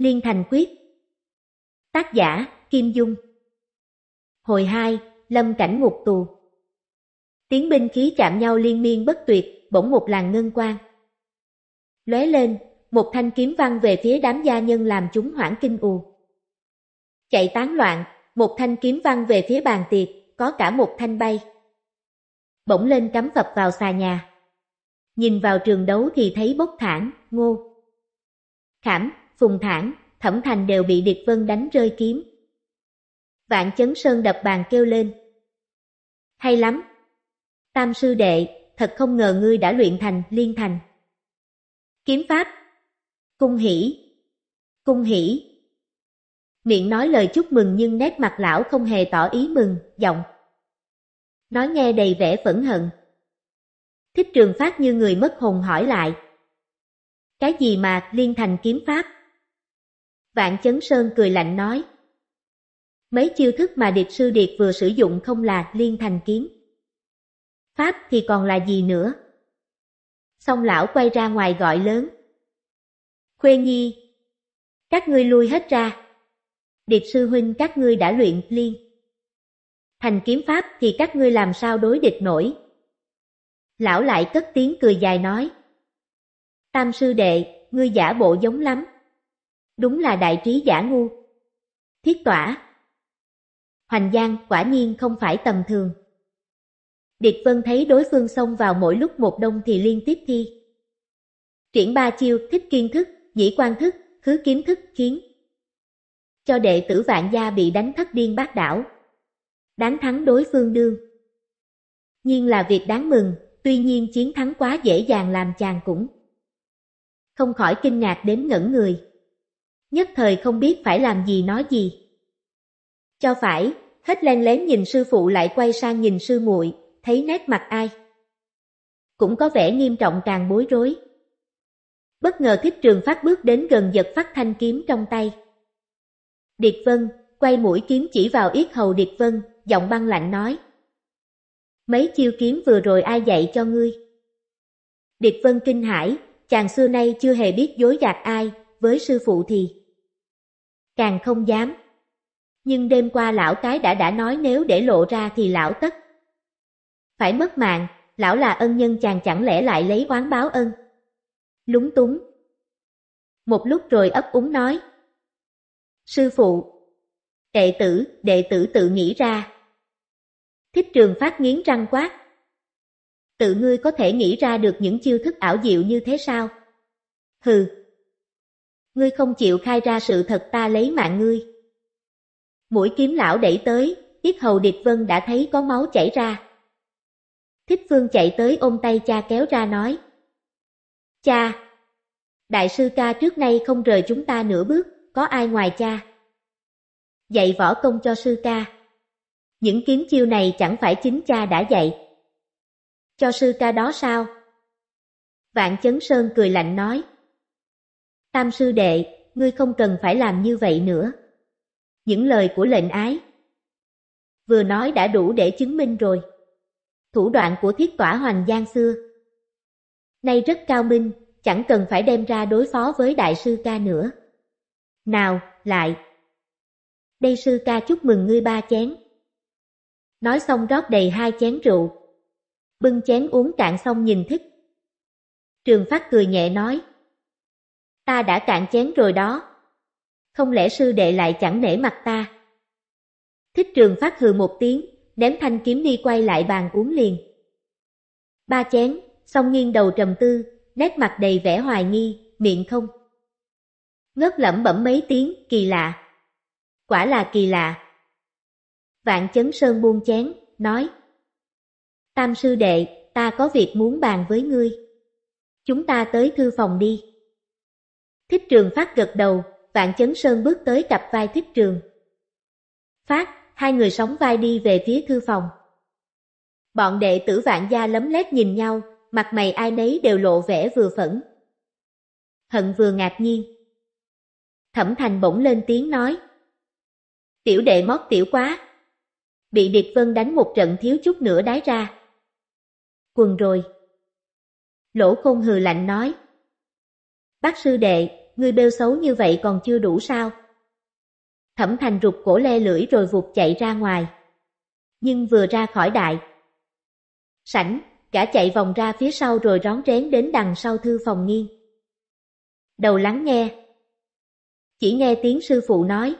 Liên Thành Quyết Tác giả Kim Dung Hồi 2 Lâm Cảnh Ngục Tù Tiếng binh khí chạm nhau liên miên bất tuyệt, bỗng một làng ngân quan lóe lên, một thanh kiếm văng về phía đám gia nhân làm chúng hoảng kinh ù. Chạy tán loạn, một thanh kiếm văng về phía bàn tiệc, có cả một thanh bay. Bỗng lên cắm cập vào xà nhà. Nhìn vào trường đấu thì thấy bốc thản, ngô. Khảm, Phùng Thản, Thẩm Thành đều bị Điệt Vân đánh rơi kiếm. Vạn Chấn Sơn đập bàn kêu lên. Hay lắm! Tam sư đệ, thật không ngờ ngươi đã luyện thành liên thành. Kiếm pháp! Cung hỷ! Cung hỷ! Miệng nói lời chúc mừng nhưng nét mặt lão không hề tỏ ý mừng, giọng. Nói nghe đầy vẻ phẫn hận. Thích trường phát như người mất hồn hỏi lại. Cái gì mà liên thành kiếm pháp? Vạn Chấn Sơn cười lạnh nói. Mấy chiêu thức mà Điệp sư điệt vừa sử dụng không là liên thành kiếm. Pháp thì còn là gì nữa? Xong lão quay ra ngoài gọi lớn. Khuê Nhi, các ngươi lui hết ra. Điệp sư huynh các ngươi đã luyện liên. Thành kiếm pháp thì các ngươi làm sao đối địch nổi. Lão lại cất tiếng cười dài nói. Tam sư đệ, ngươi giả bộ giống lắm đúng là đại trí giả ngu. Thiết tỏa Hoành Giang quả nhiên không phải tầm thường. Điệt Vân thấy đối phương xông vào mỗi lúc một đông thì liên tiếp thi. Triển ba chiêu thích kiên thức, dĩ quan thức, khứ kiếm thức, khiến. Cho đệ tử vạn gia bị đánh thất điên bát đảo. Đánh thắng đối phương đương. Nhiên là việc đáng mừng, tuy nhiên chiến thắng quá dễ dàng làm chàng cũng. Không khỏi kinh ngạc đến ngẩn người nhất thời không biết phải làm gì nói gì. Cho phải, hết len lén nhìn sư phụ lại quay sang nhìn sư muội, thấy nét mặt ai. Cũng có vẻ nghiêm trọng càng bối rối. Bất ngờ thích trường phát bước đến gần giật phát thanh kiếm trong tay. Điệt Vân, quay mũi kiếm chỉ vào yết hầu Điệt Vân, giọng băng lạnh nói. Mấy chiêu kiếm vừa rồi ai dạy cho ngươi? Điệt Vân kinh hãi, chàng xưa nay chưa hề biết dối gạt ai, với sư phụ thì càng không dám. Nhưng đêm qua lão cái đã đã nói nếu để lộ ra thì lão tất. Phải mất mạng, lão là ân nhân chàng chẳng lẽ lại lấy oán báo ân. Lúng túng. Một lúc rồi ấp úng nói. Sư phụ. Đệ tử, đệ tử tự nghĩ ra. Thích trường phát nghiến răng quát. Tự ngươi có thể nghĩ ra được những chiêu thức ảo diệu như thế sao? Hừ, ngươi không chịu khai ra sự thật ta lấy mạng ngươi. Mũi kiếm lão đẩy tới, tiết hầu địch vân đã thấy có máu chảy ra. Thích phương chạy tới ôm tay cha kéo ra nói. Cha! Đại sư ca trước nay không rời chúng ta nửa bước, có ai ngoài cha? Dạy võ công cho sư ca. Những kiếm chiêu này chẳng phải chính cha đã dạy. Cho sư ca đó sao? Vạn chấn sơn cười lạnh nói. Tam sư đệ, ngươi không cần phải làm như vậy nữa. Những lời của lệnh ái vừa nói đã đủ để chứng minh rồi. Thủ đoạn của thiết tỏa hoành giang xưa nay rất cao minh, chẳng cần phải đem ra đối phó với đại sư ca nữa. Nào, lại! Đây sư ca chúc mừng ngươi ba chén. Nói xong rót đầy hai chén rượu. Bưng chén uống cạn xong nhìn thích. Trường Phát cười nhẹ nói, ta đã cạn chén rồi đó. Không lẽ sư đệ lại chẳng nể mặt ta? Thích trường phát hừ một tiếng, ném thanh kiếm ni quay lại bàn uống liền. Ba chén, song nghiêng đầu trầm tư, nét mặt đầy vẻ hoài nghi, miệng không. Ngớt lẩm bẩm mấy tiếng, kỳ lạ. Quả là kỳ lạ. Vạn chấn sơn buông chén, nói. Tam sư đệ, ta có việc muốn bàn với ngươi. Chúng ta tới thư phòng đi. Thích trường phát gật đầu, vạn chấn sơn bước tới cặp vai thích trường. Phát, hai người sóng vai đi về phía thư phòng. Bọn đệ tử vạn gia lấm lét nhìn nhau, mặt mày ai nấy đều lộ vẻ vừa phẫn. Hận vừa ngạc nhiên. Thẩm thành bỗng lên tiếng nói. Tiểu đệ mót tiểu quá. Bị Điệt Vân đánh một trận thiếu chút nữa đái ra. Quần rồi. Lỗ Khôn hừ lạnh nói. Bác sư đệ, ngươi bêu xấu như vậy còn chưa đủ sao? Thẩm thành rụt cổ le lưỡi rồi vụt chạy ra ngoài. Nhưng vừa ra khỏi đại. Sảnh, cả chạy vòng ra phía sau rồi rón rén đến đằng sau thư phòng nghiêng. Đầu lắng nghe. Chỉ nghe tiếng sư phụ nói.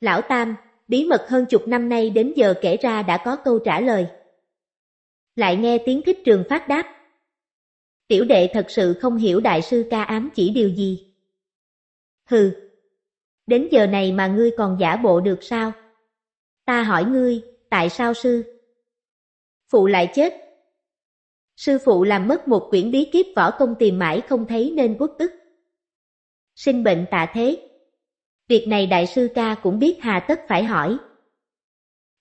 Lão Tam, bí mật hơn chục năm nay đến giờ kể ra đã có câu trả lời. Lại nghe tiếng thích trường phát đáp. Tiểu đệ thật sự không hiểu đại sư ca ám chỉ điều gì. Hừ, đến giờ này mà ngươi còn giả bộ được sao? Ta hỏi ngươi, tại sao sư? Phụ lại chết. Sư phụ làm mất một quyển bí kíp võ công tìm mãi không thấy nên quốc tức. Sinh bệnh tạ thế. Việc này đại sư ca cũng biết hà tất phải hỏi.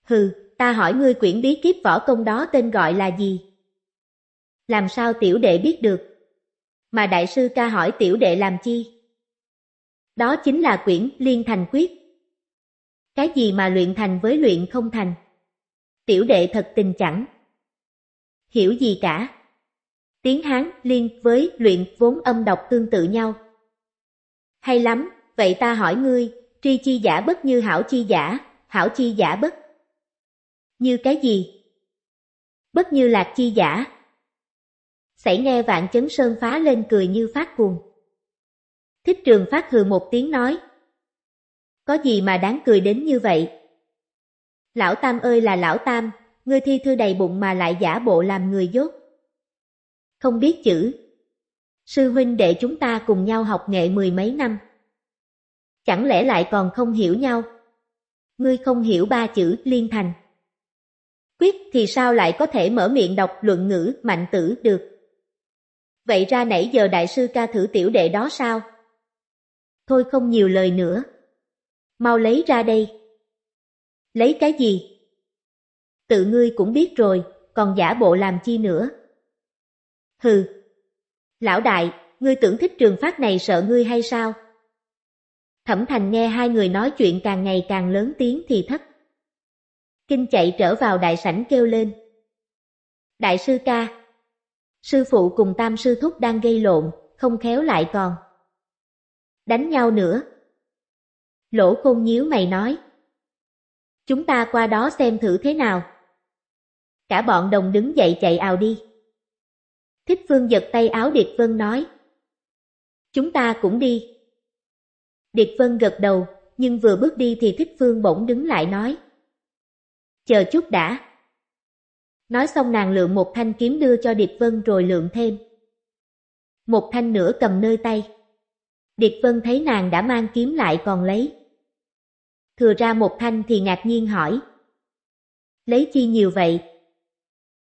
Hừ, ta hỏi ngươi quyển bí kíp võ công đó tên gọi là gì? làm sao tiểu đệ biết được? Mà đại sư ca hỏi tiểu đệ làm chi? Đó chính là quyển Liên Thành Quyết. Cái gì mà luyện thành với luyện không thành? Tiểu đệ thật tình chẳng. Hiểu gì cả. Tiếng Hán liên với luyện vốn âm đọc tương tự nhau. Hay lắm, vậy ta hỏi ngươi, tri chi giả bất như hảo chi giả, hảo chi giả bất. Như cái gì? Bất như lạc chi giả, xảy nghe vạn chấn sơn phá lên cười như phát cuồng. Thích trường phát hừ một tiếng nói. Có gì mà đáng cười đến như vậy? Lão Tam ơi là lão Tam, ngươi thi thư đầy bụng mà lại giả bộ làm người dốt. Không biết chữ. Sư huynh đệ chúng ta cùng nhau học nghệ mười mấy năm. Chẳng lẽ lại còn không hiểu nhau? Ngươi không hiểu ba chữ liên thành. Quyết thì sao lại có thể mở miệng đọc luận ngữ mạnh tử được? vậy ra nãy giờ đại sư ca thử tiểu đệ đó sao? Thôi không nhiều lời nữa. Mau lấy ra đây. Lấy cái gì? Tự ngươi cũng biết rồi, còn giả bộ làm chi nữa? Hừ. Lão đại, ngươi tưởng thích trường phát này sợ ngươi hay sao? Thẩm Thành nghe hai người nói chuyện càng ngày càng lớn tiếng thì thất. Kinh chạy trở vào đại sảnh kêu lên. Đại sư ca, Sư phụ cùng tam sư thúc đang gây lộn, không khéo lại còn. Đánh nhau nữa. Lỗ côn nhíu mày nói. Chúng ta qua đó xem thử thế nào. Cả bọn đồng đứng dậy chạy ào đi. Thích Phương giật tay áo Điệt Vân nói. Chúng ta cũng đi. Điệt Vân gật đầu, nhưng vừa bước đi thì Thích Phương bỗng đứng lại nói. Chờ chút đã. Nói xong nàng lượng một thanh kiếm đưa cho Điệp Vân rồi lượng thêm. Một thanh nữa cầm nơi tay. Điệp Vân thấy nàng đã mang kiếm lại còn lấy. Thừa ra một thanh thì ngạc nhiên hỏi. Lấy chi nhiều vậy?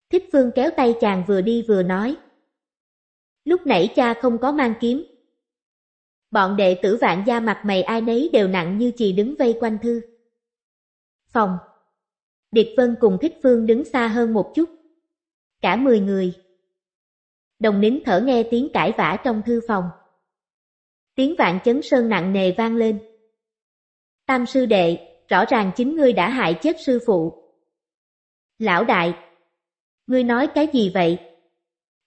Thích Phương kéo tay chàng vừa đi vừa nói. Lúc nãy cha không có mang kiếm. Bọn đệ tử vạn gia mặt mày ai nấy đều nặng như chì đứng vây quanh thư. Phòng Điệt Vân cùng Thích Phương đứng xa hơn một chút. Cả 10 người. Đồng nín thở nghe tiếng cãi vã trong thư phòng. Tiếng vạn chấn sơn nặng nề vang lên. Tam sư đệ, rõ ràng chính ngươi đã hại chết sư phụ. Lão đại, ngươi nói cái gì vậy?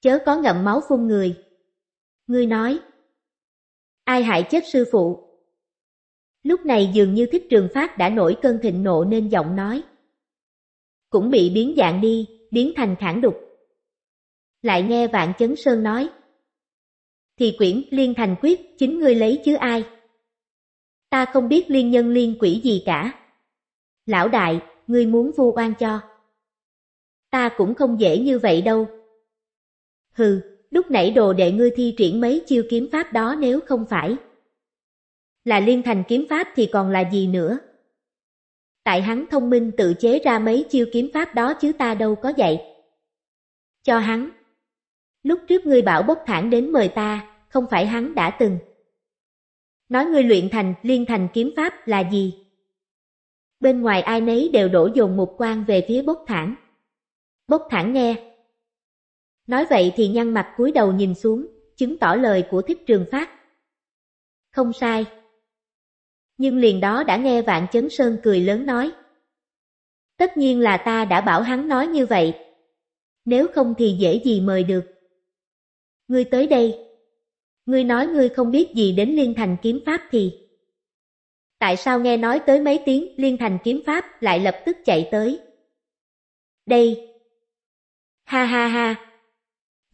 Chớ có ngậm máu phun người. Ngươi nói, ai hại chết sư phụ? Lúc này dường như thích trường phát đã nổi cơn thịnh nộ nên giọng nói cũng bị biến dạng đi, biến thành khản đục. Lại nghe Vạn Chấn Sơn nói, thì quyển liên thành quyết chính ngươi lấy chứ ai. Ta không biết liên nhân liên quỷ gì cả. Lão đại, ngươi muốn vu oan cho. Ta cũng không dễ như vậy đâu. Hừ, lúc nãy đồ đệ ngươi thi triển mấy chiêu kiếm pháp đó nếu không phải. Là liên thành kiếm pháp thì còn là gì nữa tại hắn thông minh tự chế ra mấy chiêu kiếm pháp đó chứ ta đâu có dạy. Cho hắn. Lúc trước ngươi bảo bốc thản đến mời ta, không phải hắn đã từng. Nói ngươi luyện thành, liên thành kiếm pháp là gì? Bên ngoài ai nấy đều đổ dồn một quan về phía bốc thản. Bốc thản nghe. Nói vậy thì nhăn mặt cúi đầu nhìn xuống, chứng tỏ lời của thích trường phát. Không sai. Nhưng liền đó đã nghe Vạn Chấn Sơn cười lớn nói. Tất nhiên là ta đã bảo hắn nói như vậy. Nếu không thì dễ gì mời được. Ngươi tới đây. Ngươi nói ngươi không biết gì đến Liên Thành Kiếm Pháp thì. Tại sao nghe nói tới mấy tiếng Liên Thành Kiếm Pháp lại lập tức chạy tới? Đây. Ha ha ha.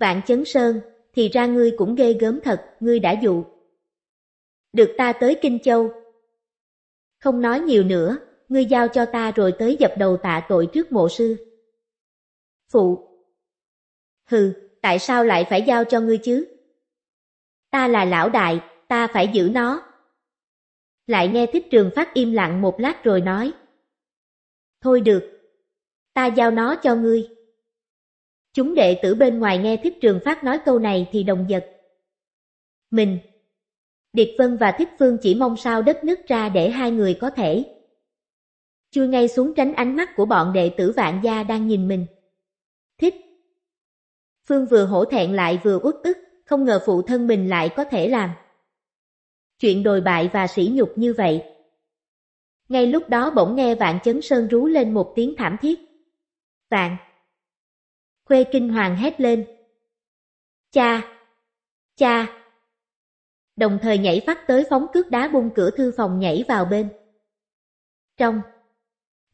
Vạn Chấn Sơn, thì ra ngươi cũng ghê gớm thật, ngươi đã dụ. Được ta tới Kinh Châu, không nói nhiều nữa, ngươi giao cho ta rồi tới dập đầu tạ tội trước mộ sư. Phụ Hừ, tại sao lại phải giao cho ngươi chứ? Ta là lão đại, ta phải giữ nó. Lại nghe thích trường phát im lặng một lát rồi nói. Thôi được, ta giao nó cho ngươi. Chúng đệ tử bên ngoài nghe thích trường phát nói câu này thì đồng giật. Mình, Điệt Vân và Thích Phương chỉ mong sao đất nứt ra để hai người có thể. Chui ngay xuống tránh ánh mắt của bọn đệ tử vạn gia đang nhìn mình. Thích. Phương vừa hổ thẹn lại vừa uất ức, không ngờ phụ thân mình lại có thể làm. Chuyện đồi bại và sỉ nhục như vậy. Ngay lúc đó bỗng nghe vạn chấn sơn rú lên một tiếng thảm thiết. Vạn. Khuê kinh hoàng hét lên. Cha. Cha đồng thời nhảy phát tới phóng cước đá bung cửa thư phòng nhảy vào bên. Trong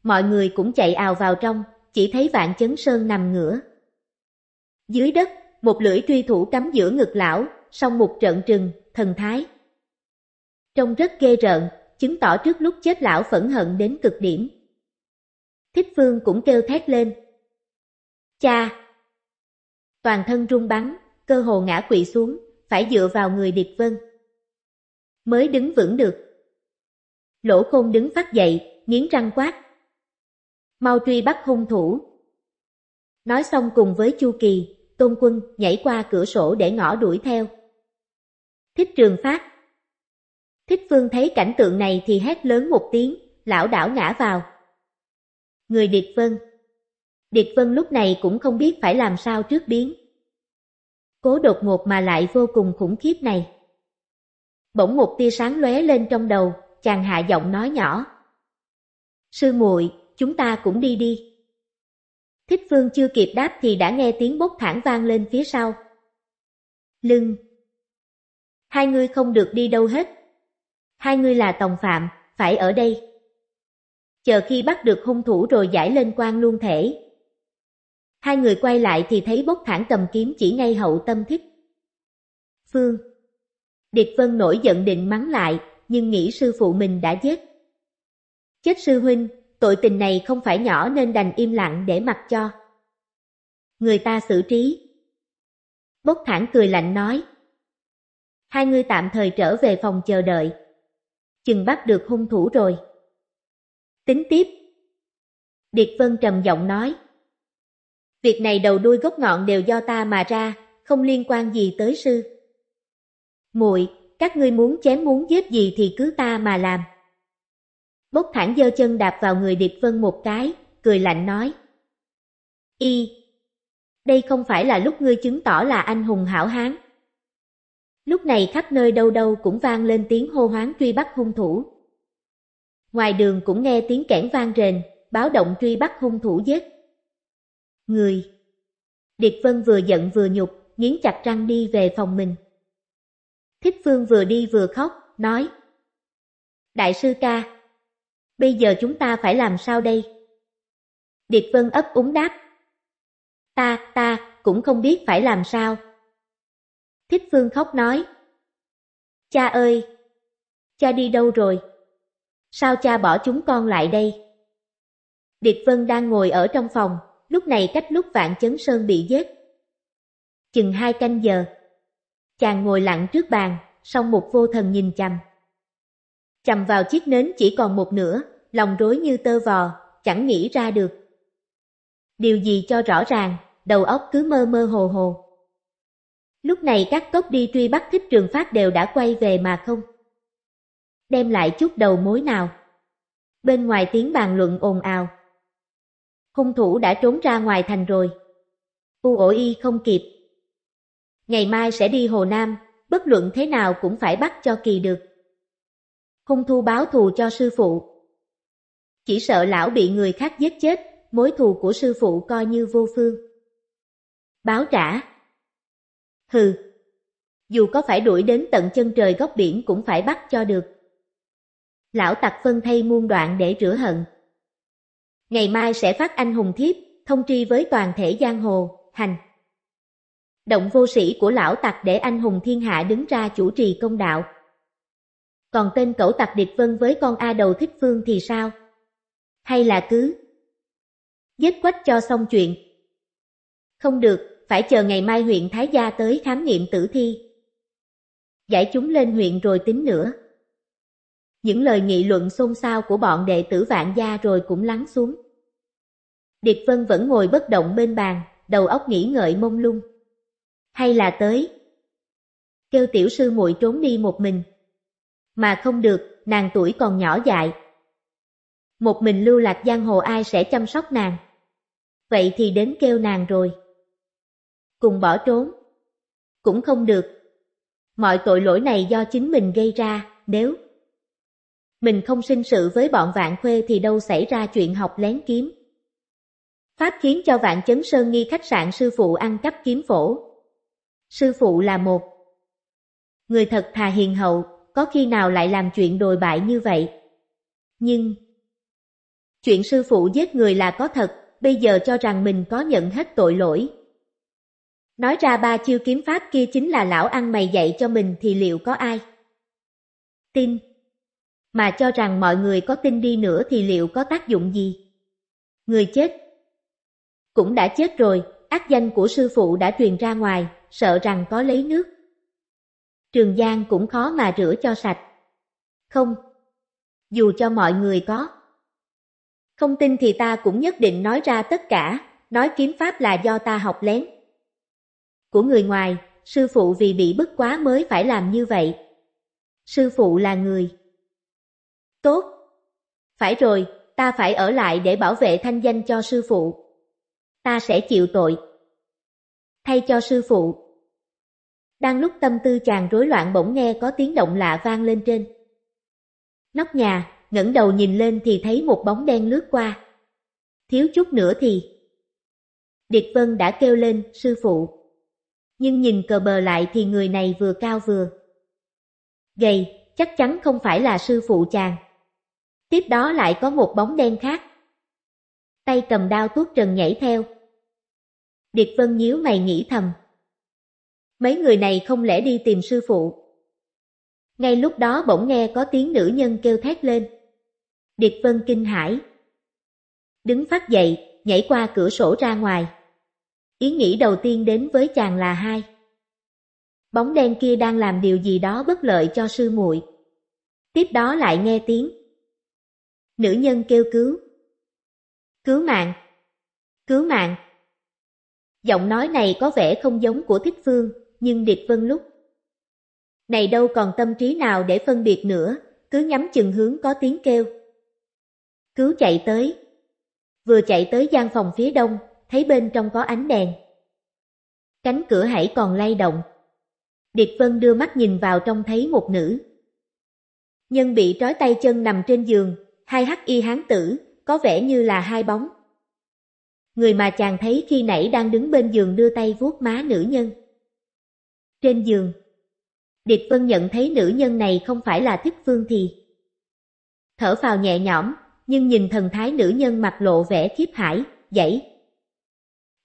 Mọi người cũng chạy ào vào trong, chỉ thấy vạn chấn sơn nằm ngửa. Dưới đất, một lưỡi truy thủ cắm giữa ngực lão, song một trận trừng, thần thái. Trông rất ghê rợn, chứng tỏ trước lúc chết lão phẫn hận đến cực điểm. Thích Phương cũng kêu thét lên. Cha! Toàn thân run bắn, cơ hồ ngã quỵ xuống, phải dựa vào người Điệp Vân mới đứng vững được. Lỗ Khôn đứng phát dậy, nghiến răng quát. Mau truy bắt hung thủ. Nói xong cùng với Chu Kỳ, Tôn Quân nhảy qua cửa sổ để ngõ đuổi theo. Thích Trường Phát Thích Phương thấy cảnh tượng này thì hét lớn một tiếng, lão đảo ngã vào. Người Điệt Vân Điệt Vân lúc này cũng không biết phải làm sao trước biến. Cố đột ngột mà lại vô cùng khủng khiếp này. Bỗng một tia sáng lóe lên trong đầu, chàng hạ giọng nói nhỏ. Sư muội, chúng ta cũng đi đi. Thích Phương chưa kịp đáp thì đã nghe tiếng bốc thẳng vang lên phía sau. Lưng Hai người không được đi đâu hết. Hai người là tòng phạm, phải ở đây. Chờ khi bắt được hung thủ rồi giải lên quan luôn thể. Hai người quay lại thì thấy bốc thẳng cầm kiếm chỉ ngay hậu tâm thích. Phương Điệt Vân nổi giận định mắng lại, nhưng nghĩ sư phụ mình đã chết, Chết sư huynh, tội tình này không phải nhỏ nên đành im lặng để mặc cho. Người ta xử trí. Bốc thẳng cười lạnh nói. Hai người tạm thời trở về phòng chờ đợi. Chừng bắt được hung thủ rồi. Tính tiếp. Điệt Vân trầm giọng nói. Việc này đầu đuôi gốc ngọn đều do ta mà ra, không liên quan gì tới sư muội các ngươi muốn chém muốn giết gì thì cứ ta mà làm. Bốc thẳng giơ chân đạp vào người Điệp Vân một cái, cười lạnh nói. Y, đây không phải là lúc ngươi chứng tỏ là anh hùng hảo hán. Lúc này khắp nơi đâu đâu cũng vang lên tiếng hô hoáng truy bắt hung thủ. Ngoài đường cũng nghe tiếng kẽn vang rền, báo động truy bắt hung thủ giết. Người Điệp Vân vừa giận vừa nhục, nghiến chặt răng đi về phòng mình. Thích Phương vừa đi vừa khóc, nói Đại sư ca, bây giờ chúng ta phải làm sao đây? Điệt Vân ấp úng đáp Ta, ta, cũng không biết phải làm sao. Thích Phương khóc nói Cha ơi, cha đi đâu rồi? Sao cha bỏ chúng con lại đây? Điệt Vân đang ngồi ở trong phòng, lúc này cách lúc vạn chấn sơn bị giết. Chừng hai canh giờ, Chàng ngồi lặng trước bàn, song một vô thần nhìn chằm. chằm vào chiếc nến chỉ còn một nửa, lòng rối như tơ vò, chẳng nghĩ ra được. Điều gì cho rõ ràng, đầu óc cứ mơ mơ hồ hồ. Lúc này các cốc đi truy bắt thích trường phát đều đã quay về mà không. Đem lại chút đầu mối nào. Bên ngoài tiếng bàn luận ồn ào. Hung thủ đã trốn ra ngoài thành rồi. U ổ y không kịp, Ngày mai sẽ đi Hồ Nam, bất luận thế nào cũng phải bắt cho kỳ được. Hung thu báo thù cho sư phụ. Chỉ sợ lão bị người khác giết chết, mối thù của sư phụ coi như vô phương. Báo trả. Hừ. Dù có phải đuổi đến tận chân trời góc biển cũng phải bắt cho được. Lão tặc phân thay muôn đoạn để rửa hận. Ngày mai sẽ phát anh hùng thiếp, thông tri với toàn thể giang hồ, hành động vô sĩ của lão tặc để anh hùng thiên hạ đứng ra chủ trì công đạo. Còn tên cẩu tặc địch vân với con A đầu thích phương thì sao? Hay là cứ giết quách cho xong chuyện? Không được, phải chờ ngày mai huyện Thái Gia tới khám nghiệm tử thi. Giải chúng lên huyện rồi tính nữa. Những lời nghị luận xôn xao của bọn đệ tử vạn gia rồi cũng lắng xuống. Điệp Vân vẫn ngồi bất động bên bàn, đầu óc nghĩ ngợi mông lung hay là tới. Kêu tiểu sư muội trốn đi một mình. Mà không được, nàng tuổi còn nhỏ dại. Một mình lưu lạc giang hồ ai sẽ chăm sóc nàng. Vậy thì đến kêu nàng rồi. Cùng bỏ trốn. Cũng không được. Mọi tội lỗi này do chính mình gây ra, nếu mình không sinh sự với bọn vạn khuê thì đâu xảy ra chuyện học lén kiếm. Pháp khiến cho vạn chấn sơn nghi khách sạn sư phụ ăn cắp kiếm phổ. Sư phụ là một người thật thà hiền hậu, có khi nào lại làm chuyện đồi bại như vậy. Nhưng chuyện sư phụ giết người là có thật, bây giờ cho rằng mình có nhận hết tội lỗi. Nói ra ba chiêu kiếm pháp kia chính là lão ăn mày dạy cho mình thì liệu có ai? Tin Mà cho rằng mọi người có tin đi nữa thì liệu có tác dụng gì? Người chết Cũng đã chết rồi, ác danh của sư phụ đã truyền ra ngoài, sợ rằng có lấy nước. Trường Giang cũng khó mà rửa cho sạch. Không, dù cho mọi người có. Không tin thì ta cũng nhất định nói ra tất cả, nói kiếm pháp là do ta học lén. Của người ngoài, sư phụ vì bị bức quá mới phải làm như vậy. Sư phụ là người. Tốt. Phải rồi, ta phải ở lại để bảo vệ thanh danh cho sư phụ. Ta sẽ chịu tội thay cho sư phụ. Đang lúc tâm tư chàng rối loạn bỗng nghe có tiếng động lạ vang lên trên. Nóc nhà, ngẩng đầu nhìn lên thì thấy một bóng đen lướt qua. Thiếu chút nữa thì... Điệt Vân đã kêu lên, sư phụ. Nhưng nhìn cờ bờ lại thì người này vừa cao vừa. Gầy, chắc chắn không phải là sư phụ chàng. Tiếp đó lại có một bóng đen khác. Tay cầm đao tuốt trần nhảy theo, Điệp Vân nhíu mày nghĩ thầm. Mấy người này không lẽ đi tìm sư phụ. Ngay lúc đó bỗng nghe có tiếng nữ nhân kêu thét lên. Điệp Vân kinh hãi. Đứng phát dậy, nhảy qua cửa sổ ra ngoài. Ý nghĩ đầu tiên đến với chàng là hai. Bóng đen kia đang làm điều gì đó bất lợi cho sư muội. Tiếp đó lại nghe tiếng. Nữ nhân kêu cứu. Cứu mạng. Cứu mạng. Giọng nói này có vẻ không giống của Thích Phương, nhưng Điệp Vân lúc này đâu còn tâm trí nào để phân biệt nữa, cứ nhắm chừng hướng có tiếng kêu. Cứu chạy tới. Vừa chạy tới gian phòng phía đông, thấy bên trong có ánh đèn. Cánh cửa hãy còn lay động. Điệp Vân đưa mắt nhìn vào trong thấy một nữ. Nhân bị trói tay chân nằm trên giường, hai hắc y hán tử, có vẻ như là hai bóng người mà chàng thấy khi nãy đang đứng bên giường đưa tay vuốt má nữ nhân. Trên giường, Điệp Vân nhận thấy nữ nhân này không phải là thích phương thì. Thở phào nhẹ nhõm, nhưng nhìn thần thái nữ nhân mặt lộ vẻ khiếp hải, dãy.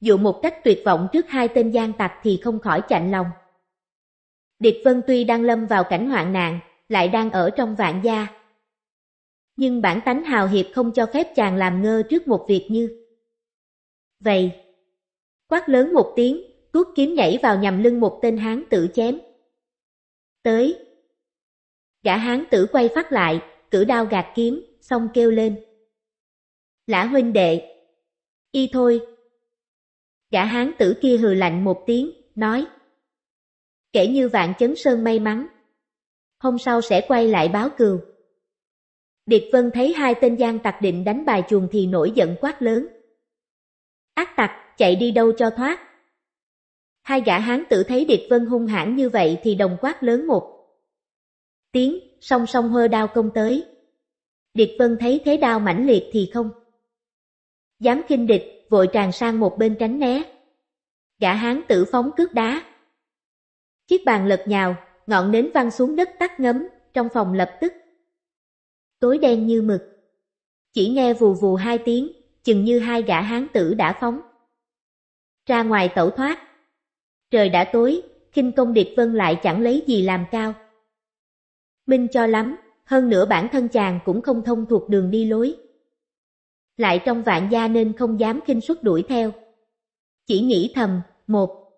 Dụ một cách tuyệt vọng trước hai tên gian tặc thì không khỏi chạnh lòng. Điệp Vân tuy đang lâm vào cảnh hoạn nạn, lại đang ở trong vạn gia. Nhưng bản tánh hào hiệp không cho phép chàng làm ngơ trước một việc như vậy. Quát lớn một tiếng, tuốt kiếm nhảy vào nhằm lưng một tên hán tử chém. Tới. Gã hán tử quay phát lại, cử đao gạt kiếm, xong kêu lên. Lã huynh đệ. Y thôi. Gã hán tử kia hừ lạnh một tiếng, nói. Kể như vạn chấn sơn may mắn. Hôm sau sẽ quay lại báo cừu. Điệp Vân thấy hai tên gian tặc định đánh bài chuồng thì nổi giận quát lớn ác tặc chạy đi đâu cho thoát. Hai gã hán tử thấy Điệp vân hung hãn như vậy thì đồng quát lớn một. Tiếng, song song hơ đao công tới. Điệp vân thấy thế đao mãnh liệt thì không. Dám kinh địch, vội tràn sang một bên tránh né. Gã hán tử phóng cước đá. Chiếc bàn lật nhào, ngọn nến văng xuống đất tắt ngấm, trong phòng lập tức. Tối đen như mực. Chỉ nghe vù vù hai tiếng, chừng như hai gã hán tử đã phóng. Ra ngoài tẩu thoát. Trời đã tối, khinh công Điệp Vân lại chẳng lấy gì làm cao. Minh cho lắm, hơn nữa bản thân chàng cũng không thông thuộc đường đi lối. Lại trong vạn gia nên không dám khinh suất đuổi theo. Chỉ nghĩ thầm, một.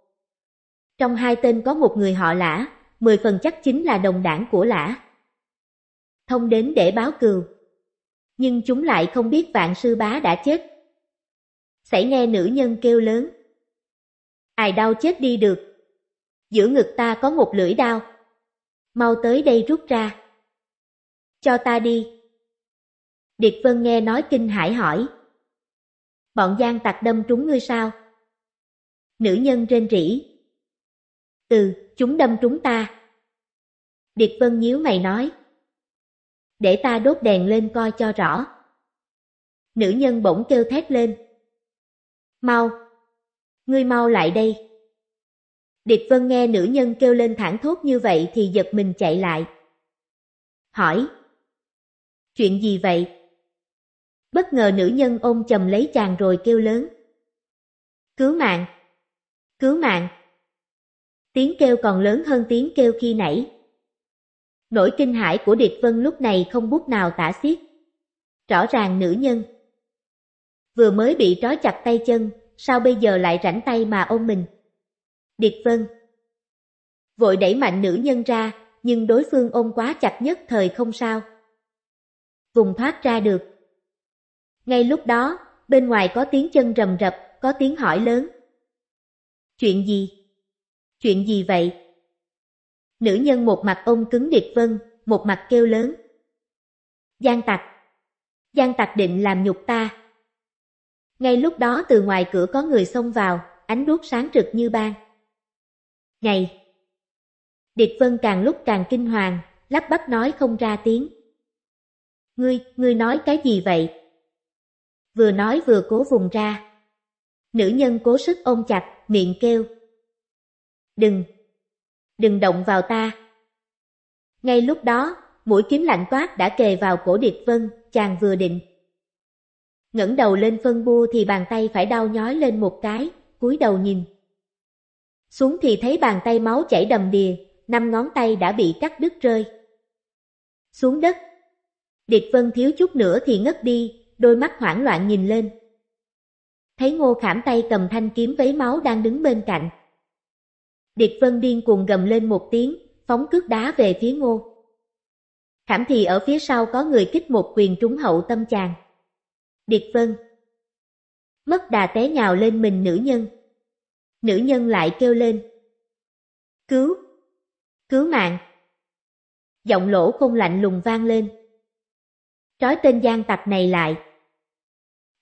Trong hai tên có một người họ lã, mười phần chắc chính là đồng đảng của lã. Thông đến để báo cừu nhưng chúng lại không biết vạn sư bá đã chết. Xảy nghe nữ nhân kêu lớn. Ai đau chết đi được. Giữa ngực ta có một lưỡi đao. Mau tới đây rút ra. Cho ta đi. Điệp Vân nghe nói kinh hải hỏi. Bọn gian tặc đâm trúng ngươi sao? Nữ nhân rên rỉ. Ừ, chúng đâm trúng ta. Điệp Vân nhíu mày nói để ta đốt đèn lên coi cho rõ. Nữ nhân bỗng kêu thét lên. Mau! Ngươi mau lại đây! Điệp Vân nghe nữ nhân kêu lên thẳng thốt như vậy thì giật mình chạy lại. Hỏi. Chuyện gì vậy? Bất ngờ nữ nhân ôm chầm lấy chàng rồi kêu lớn. Cứu mạng! Cứu mạng! Tiếng kêu còn lớn hơn tiếng kêu khi nãy. Nỗi kinh hãi của Điệt Vân lúc này không bút nào tả xiết. Rõ ràng nữ nhân. Vừa mới bị trói chặt tay chân, sao bây giờ lại rảnh tay mà ôm mình? Điệt Vân Vội đẩy mạnh nữ nhân ra, nhưng đối phương ôm quá chặt nhất thời không sao. Vùng thoát ra được. Ngay lúc đó, bên ngoài có tiếng chân rầm rập, có tiếng hỏi lớn. Chuyện gì? Chuyện gì vậy? Nữ nhân một mặt ôm cứng Điệp Vân, một mặt kêu lớn. Giang tặc! Giang tặc định làm nhục ta. Ngay lúc đó từ ngoài cửa có người xông vào, ánh đuốc sáng rực như ban. ngày Điệp Vân càng lúc càng kinh hoàng, lắp bắp nói không ra tiếng. Ngươi, ngươi nói cái gì vậy? Vừa nói vừa cố vùng ra. Nữ nhân cố sức ôm chặt, miệng kêu. Đừng, đừng động vào ta. Ngay lúc đó, mũi kiếm lạnh toát đã kề vào cổ Điệp Vân, chàng vừa định. ngẩng đầu lên phân bua thì bàn tay phải đau nhói lên một cái, cúi đầu nhìn. Xuống thì thấy bàn tay máu chảy đầm đìa, năm ngón tay đã bị cắt đứt rơi. Xuống đất. Điệp Vân thiếu chút nữa thì ngất đi, đôi mắt hoảng loạn nhìn lên. Thấy ngô khảm tay cầm thanh kiếm vấy máu đang đứng bên cạnh, Điệp Vân điên cuồng gầm lên một tiếng, phóng cước đá về phía ngô. Khảm thì ở phía sau có người kích một quyền trúng hậu tâm chàng. Điệp Vân Mất đà té nhào lên mình nữ nhân. Nữ nhân lại kêu lên. Cứu! Cứu mạng! Giọng lỗ không lạnh lùng vang lên. Trói tên gian tặc này lại.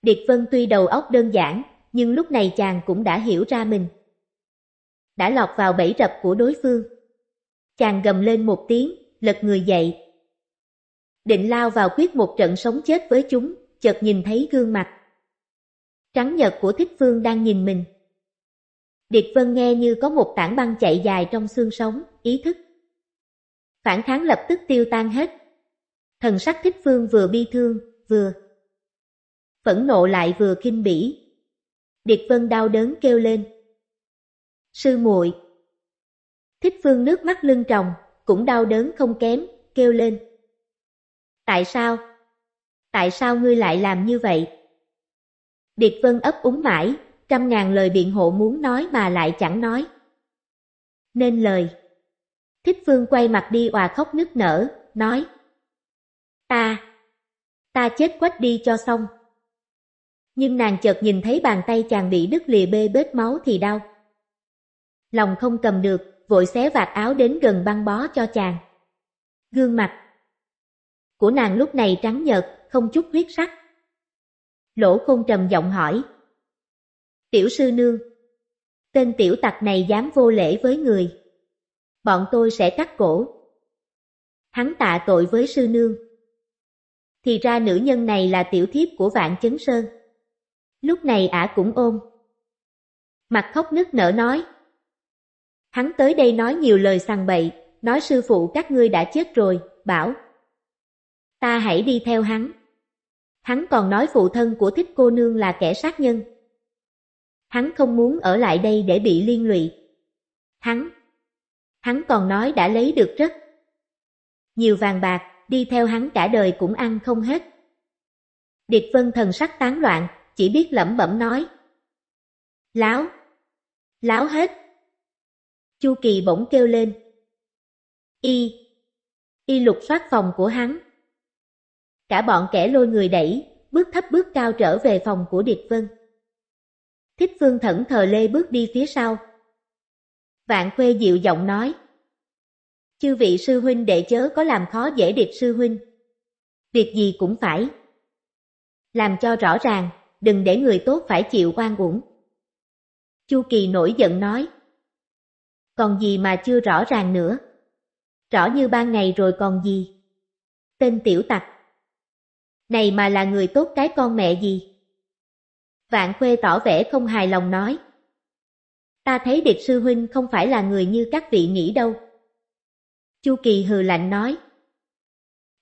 Điệt Vân tuy đầu óc đơn giản, nhưng lúc này chàng cũng đã hiểu ra mình đã lọt vào bẫy rập của đối phương. Chàng gầm lên một tiếng, lật người dậy. Định lao vào quyết một trận sống chết với chúng, chợt nhìn thấy gương mặt. Trắng nhật của thích phương đang nhìn mình. Điệp Vân nghe như có một tảng băng chạy dài trong xương sống, ý thức. Phản kháng lập tức tiêu tan hết. Thần sắc thích phương vừa bi thương, vừa. Phẫn nộ lại vừa kinh bỉ. Điệp Vân đau đớn kêu lên sư muội. Thích Phương nước mắt lưng tròng, cũng đau đớn không kém, kêu lên. Tại sao? Tại sao ngươi lại làm như vậy? Điệt Vân ấp úng mãi, trăm ngàn lời biện hộ muốn nói mà lại chẳng nói. Nên lời. Thích Phương quay mặt đi òa khóc nức nở, nói. Ta, ta chết quách đi cho xong. Nhưng nàng chợt nhìn thấy bàn tay chàng bị đứt lìa bê bết máu thì đau lòng không cầm được, vội xé vạt áo đến gần băng bó cho chàng. Gương mặt của nàng lúc này trắng nhợt, không chút huyết sắc. Lỗ khôn trầm giọng hỏi. Tiểu sư nương, tên tiểu tặc này dám vô lễ với người. Bọn tôi sẽ cắt cổ. Hắn tạ tội với sư nương. Thì ra nữ nhân này là tiểu thiếp của vạn chấn sơn. Lúc này ả cũng ôm. Mặt khóc nức nở nói. Hắn tới đây nói nhiều lời sằng bậy, nói sư phụ các ngươi đã chết rồi, bảo. Ta hãy đi theo hắn. Hắn còn nói phụ thân của thích cô nương là kẻ sát nhân. Hắn không muốn ở lại đây để bị liên lụy. Hắn. Hắn còn nói đã lấy được rất. Nhiều vàng bạc, đi theo hắn cả đời cũng ăn không hết. điệt vân thần sắc tán loạn, chỉ biết lẩm bẩm nói. Láo. Láo hết. Chu Kỳ bỗng kêu lên. Y! Y lục soát phòng của hắn. Cả bọn kẻ lôi người đẩy, bước thấp bước cao trở về phòng của Điệp Vân. Thích Phương thẫn thờ lê bước đi phía sau. Vạn Khuê dịu giọng nói. Chư vị sư huynh đệ chớ có làm khó dễ Điệp sư huynh. Việc gì cũng phải. Làm cho rõ ràng, đừng để người tốt phải chịu oan uổng. Chu Kỳ nổi giận nói. Còn gì mà chưa rõ ràng nữa? Rõ như ban ngày rồi còn gì? Tên tiểu tặc. Này mà là người tốt cái con mẹ gì? Vạn Khuê tỏ vẻ không hài lòng nói. Ta thấy địch sư huynh không phải là người như các vị nghĩ đâu. Chu Kỳ hừ lạnh nói.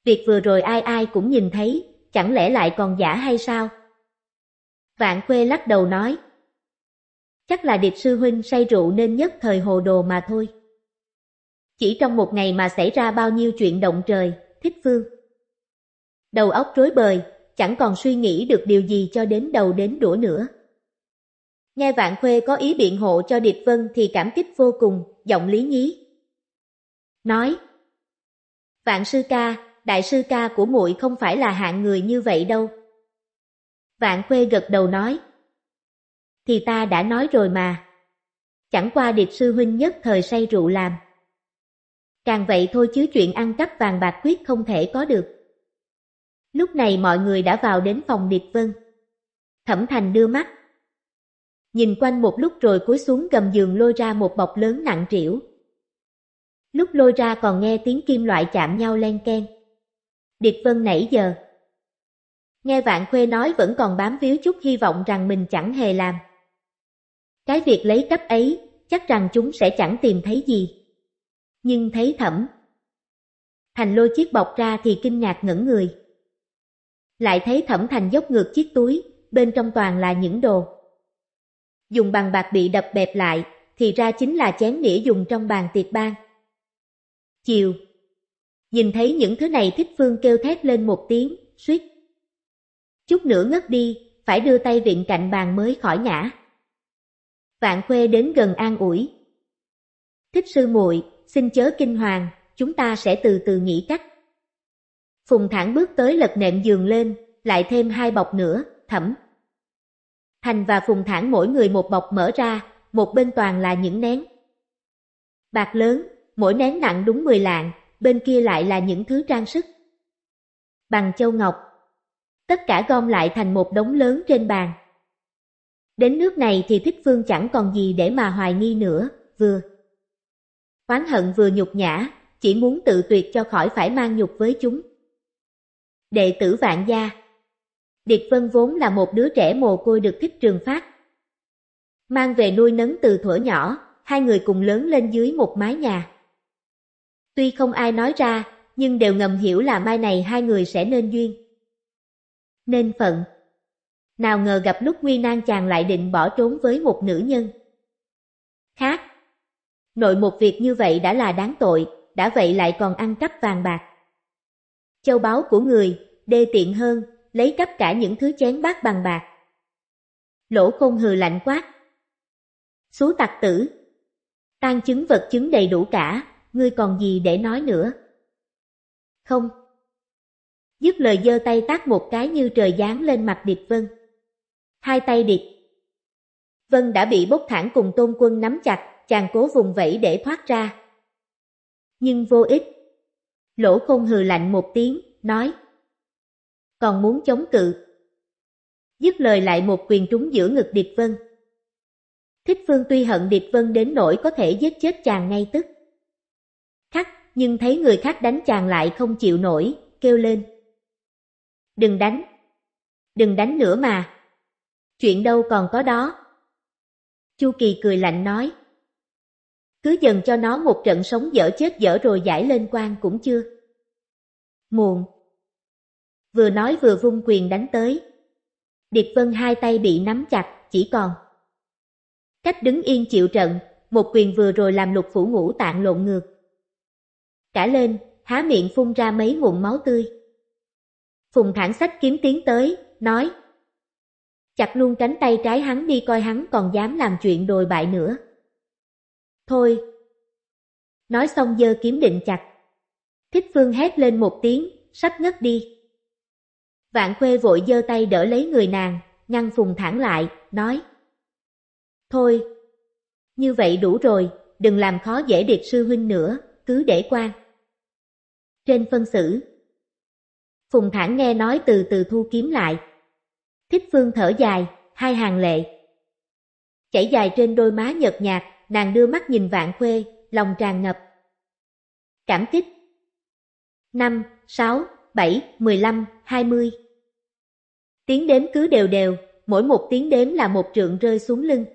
Việc vừa rồi ai ai cũng nhìn thấy, chẳng lẽ lại còn giả hay sao? Vạn Khuê lắc đầu nói. Chắc là điệp sư huynh say rượu nên nhất thời hồ đồ mà thôi. Chỉ trong một ngày mà xảy ra bao nhiêu chuyện động trời, thích phương. Đầu óc rối bời, chẳng còn suy nghĩ được điều gì cho đến đầu đến đũa nữa. Nghe Vạn Khuê có ý biện hộ cho Điệp Vân thì cảm kích vô cùng, giọng lý nhí. Nói Vạn sư ca, đại sư ca của muội không phải là hạng người như vậy đâu. Vạn Khuê gật đầu nói thì ta đã nói rồi mà. Chẳng qua điệp sư huynh nhất thời say rượu làm. Càng vậy thôi chứ chuyện ăn cắp vàng bạc quyết không thể có được. Lúc này mọi người đã vào đến phòng Điệp Vân. Thẩm Thành đưa mắt. Nhìn quanh một lúc rồi cúi xuống gầm giường lôi ra một bọc lớn nặng trĩu. Lúc lôi ra còn nghe tiếng kim loại chạm nhau len ken. Điệp Vân nãy giờ. Nghe Vạn Khuê nói vẫn còn bám víu chút hy vọng rằng mình chẳng hề làm. Cái việc lấy cắp ấy, chắc rằng chúng sẽ chẳng tìm thấy gì. Nhưng thấy thẩm. Thành lôi chiếc bọc ra thì kinh ngạc ngẩn người. Lại thấy thẩm thành dốc ngược chiếc túi, bên trong toàn là những đồ. Dùng bằng bạc bị đập bẹp lại, thì ra chính là chén đĩa dùng trong bàn tiệc ban. Chiều Nhìn thấy những thứ này thích phương kêu thét lên một tiếng, suýt. Chút nữa ngất đi, phải đưa tay viện cạnh bàn mới khỏi ngã. Vạn Khuê đến gần an ủi. Thích sư muội, xin chớ kinh hoàng, chúng ta sẽ từ từ nghĩ cách. Phùng thản bước tới lật nệm giường lên, lại thêm hai bọc nữa, thẩm. Thành và Phùng thản mỗi người một bọc mở ra, một bên toàn là những nén. Bạc lớn, mỗi nén nặng đúng 10 lạng, bên kia lại là những thứ trang sức. Bằng châu ngọc. Tất cả gom lại thành một đống lớn trên bàn. Đến nước này thì Thích Phương chẳng còn gì để mà hoài nghi nữa, vừa. Oán hận vừa nhục nhã, chỉ muốn tự tuyệt cho khỏi phải mang nhục với chúng. Đệ tử Vạn Gia điệp Vân vốn là một đứa trẻ mồ côi được thích trường phát. Mang về nuôi nấng từ thuở nhỏ, hai người cùng lớn lên dưới một mái nhà. Tuy không ai nói ra, nhưng đều ngầm hiểu là mai này hai người sẽ nên duyên. Nên phận nào ngờ gặp lúc nguy nan chàng lại định bỏ trốn với một nữ nhân. Khác Nội một việc như vậy đã là đáng tội, đã vậy lại còn ăn cắp vàng bạc. Châu báu của người, đê tiện hơn, lấy cắp cả những thứ chén bát bằng bạc. Lỗ khôn hừ lạnh quát. Xú tặc tử. Tan chứng vật chứng đầy đủ cả, ngươi còn gì để nói nữa? Không. Dứt lời giơ tay tát một cái như trời giáng lên mặt Điệp Vân hai tay địch Vân đã bị bốc thẳng cùng tôn quân nắm chặt, chàng cố vùng vẫy để thoát ra. Nhưng vô ích. Lỗ khôn hừ lạnh một tiếng, nói. Còn muốn chống cự. Dứt lời lại một quyền trúng giữa ngực địch Vân. Thích Phương tuy hận địch Vân đến nỗi có thể giết chết chàng ngay tức. Khắc, nhưng thấy người khác đánh chàng lại không chịu nổi, kêu lên. Đừng đánh. Đừng đánh nữa mà chuyện đâu còn có đó. Chu Kỳ cười lạnh nói, cứ dần cho nó một trận sống dở chết dở rồi giải lên quan cũng chưa. Muộn. Vừa nói vừa vung quyền đánh tới. Điệp Vân hai tay bị nắm chặt, chỉ còn. Cách đứng yên chịu trận, một quyền vừa rồi làm lục phủ ngũ tạng lộn ngược. Cả lên, há miệng phun ra mấy ngụm máu tươi. Phùng thản sách kiếm tiến tới, nói chặt luôn cánh tay trái hắn đi coi hắn còn dám làm chuyện đồi bại nữa. Thôi. Nói xong dơ kiếm định chặt. Thích Phương hét lên một tiếng, sắp ngất đi. Vạn Khuê vội dơ tay đỡ lấy người nàng, ngăn Phùng thẳng lại, nói. Thôi, như vậy đủ rồi, đừng làm khó dễ điệt sư huynh nữa, cứ để quan. Trên phân xử Phùng thản nghe nói từ từ thu kiếm lại, Thích Phương thở dài, hai hàng lệ. Chảy dài trên đôi má nhợt nhạt, nàng đưa mắt nhìn vạn khuê, lòng tràn ngập. Cảm kích. 5, 6, 7, 15, 20 Tiếng đếm cứ đều đều, mỗi một tiếng đếm là một trượng rơi xuống lưng.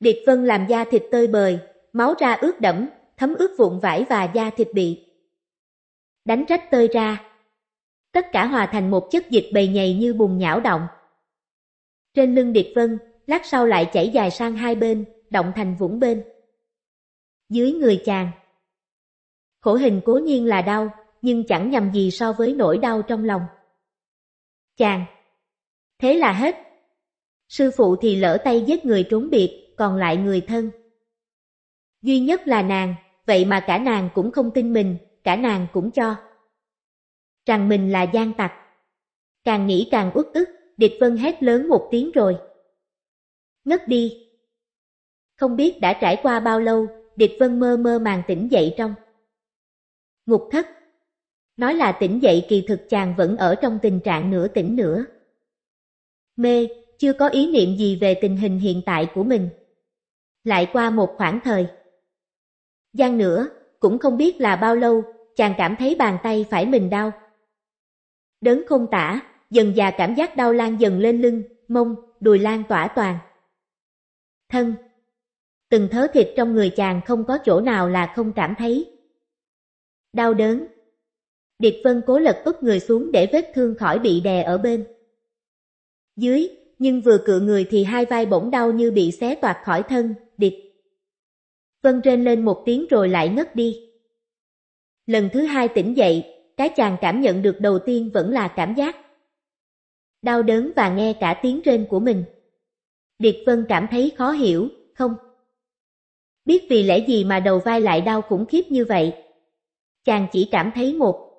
Điệp Vân làm da thịt tơi bời, máu ra ướt đẫm, thấm ướt vụn vải và da thịt bị. Đánh rách tơi ra, tất cả hòa thành một chất dịch bầy nhầy như bùn nhão động. Trên lưng Điệp Vân, lát sau lại chảy dài sang hai bên, động thành vũng bên. Dưới người chàng. Khổ hình cố nhiên là đau, nhưng chẳng nhầm gì so với nỗi đau trong lòng. Chàng. Thế là hết. Sư phụ thì lỡ tay giết người trốn biệt, còn lại người thân. Duy nhất là nàng, vậy mà cả nàng cũng không tin mình, cả nàng cũng cho rằng mình là gian tặc. Càng nghĩ càng uất ức, địch vân hét lớn một tiếng rồi. Ngất đi! Không biết đã trải qua bao lâu, địch vân mơ mơ màng tỉnh dậy trong. Ngục thất! Nói là tỉnh dậy kỳ thực chàng vẫn ở trong tình trạng nửa tỉnh nữa. Mê, chưa có ý niệm gì về tình hình hiện tại của mình. Lại qua một khoảng thời. gian nữa, cũng không biết là bao lâu, chàng cảm thấy bàn tay phải mình đau. Đớn không tả, dần già cảm giác đau lan dần lên lưng, mông, đùi lan tỏa toàn. Thân Từng thớ thịt trong người chàng không có chỗ nào là không cảm thấy. Đau đớn Điệp Vân cố lật úp người xuống để vết thương khỏi bị đè ở bên. Dưới, nhưng vừa cự người thì hai vai bỗng đau như bị xé toạc khỏi thân, Điệp. Vân rên lên một tiếng rồi lại ngất đi. Lần thứ hai tỉnh dậy, cái chàng cảm nhận được đầu tiên vẫn là cảm giác đau đớn và nghe cả tiếng rên của mình. Điệp Vân cảm thấy khó hiểu, không? Biết vì lẽ gì mà đầu vai lại đau khủng khiếp như vậy? Chàng chỉ cảm thấy một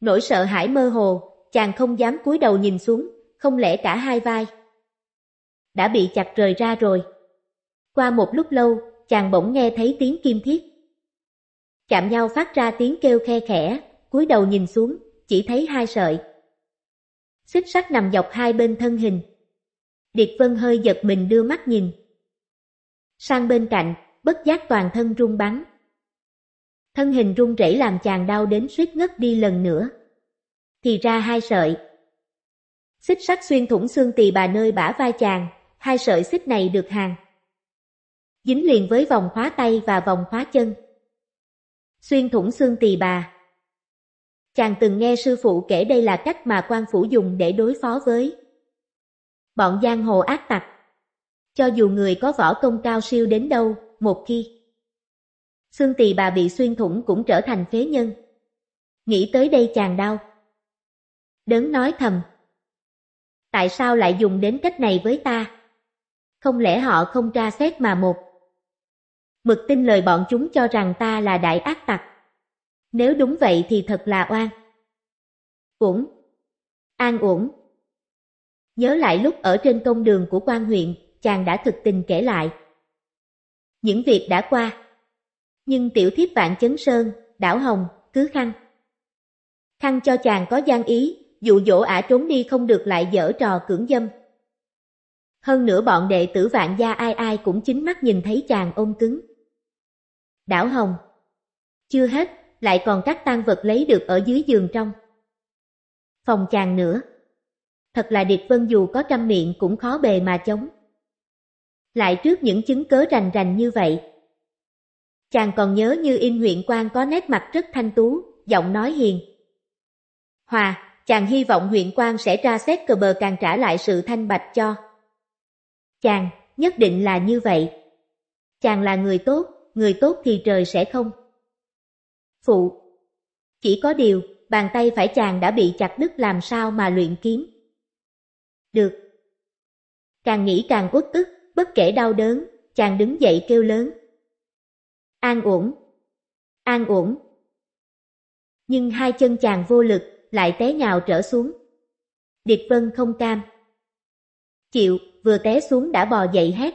nỗi sợ hãi mơ hồ, chàng không dám cúi đầu nhìn xuống, không lẽ cả hai vai đã bị chặt rời ra rồi. Qua một lúc lâu, chàng bỗng nghe thấy tiếng kim thiết. Chạm nhau phát ra tiếng kêu khe khẽ, cúi đầu nhìn xuống, chỉ thấy hai sợi. Xích sắt nằm dọc hai bên thân hình. Điệp Vân hơi giật mình đưa mắt nhìn. Sang bên cạnh, bất giác toàn thân rung bắn. Thân hình rung rẩy làm chàng đau đến suýt ngất đi lần nữa. Thì ra hai sợi. Xích sắt xuyên thủng xương tỳ bà nơi bả vai chàng, hai sợi xích này được hàng. Dính liền với vòng khóa tay và vòng khóa chân. Xuyên thủng xương tỳ bà chàng từng nghe sư phụ kể đây là cách mà quan phủ dùng để đối phó với bọn giang hồ ác tặc. Cho dù người có võ công cao siêu đến đâu, một khi xương tỳ bà bị xuyên thủng cũng trở thành phế nhân. Nghĩ tới đây chàng đau. Đớn nói thầm. Tại sao lại dùng đến cách này với ta? Không lẽ họ không tra xét mà một? Mực tin lời bọn chúng cho rằng ta là đại ác tặc. Nếu đúng vậy thì thật là oan. uổng An uổng Nhớ lại lúc ở trên công đường của quan huyện, chàng đã thực tình kể lại. Những việc đã qua Nhưng tiểu thiếp vạn chấn sơn, đảo hồng, cứ khăn Khăn cho chàng có gian ý, dụ dỗ ả trốn đi không được lại dở trò cưỡng dâm hơn nữa bọn đệ tử vạn gia ai ai cũng chính mắt nhìn thấy chàng ôm cứng. Đảo Hồng Chưa hết, lại còn các tang vật lấy được ở dưới giường trong. Phòng chàng nữa. Thật là Điệp Vân dù có trăm miệng cũng khó bề mà chống. Lại trước những chứng cớ rành rành như vậy. Chàng còn nhớ như in huyện quan có nét mặt rất thanh tú, giọng nói hiền. Hòa, chàng hy vọng huyện quan sẽ tra xét cờ bờ càng trả lại sự thanh bạch cho. Chàng, nhất định là như vậy. Chàng là người tốt, người tốt thì trời sẽ không. Phụ Chỉ có điều, bàn tay phải chàng đã bị chặt đứt làm sao mà luyện kiếm. Được. Càng nghĩ càng uất ức, bất kể đau đớn, chàng đứng dậy kêu lớn. An ổn. An ổn. Nhưng hai chân chàng vô lực, lại té nhào trở xuống. Điệp Vân không cam. Chịu, vừa té xuống đã bò dậy hét.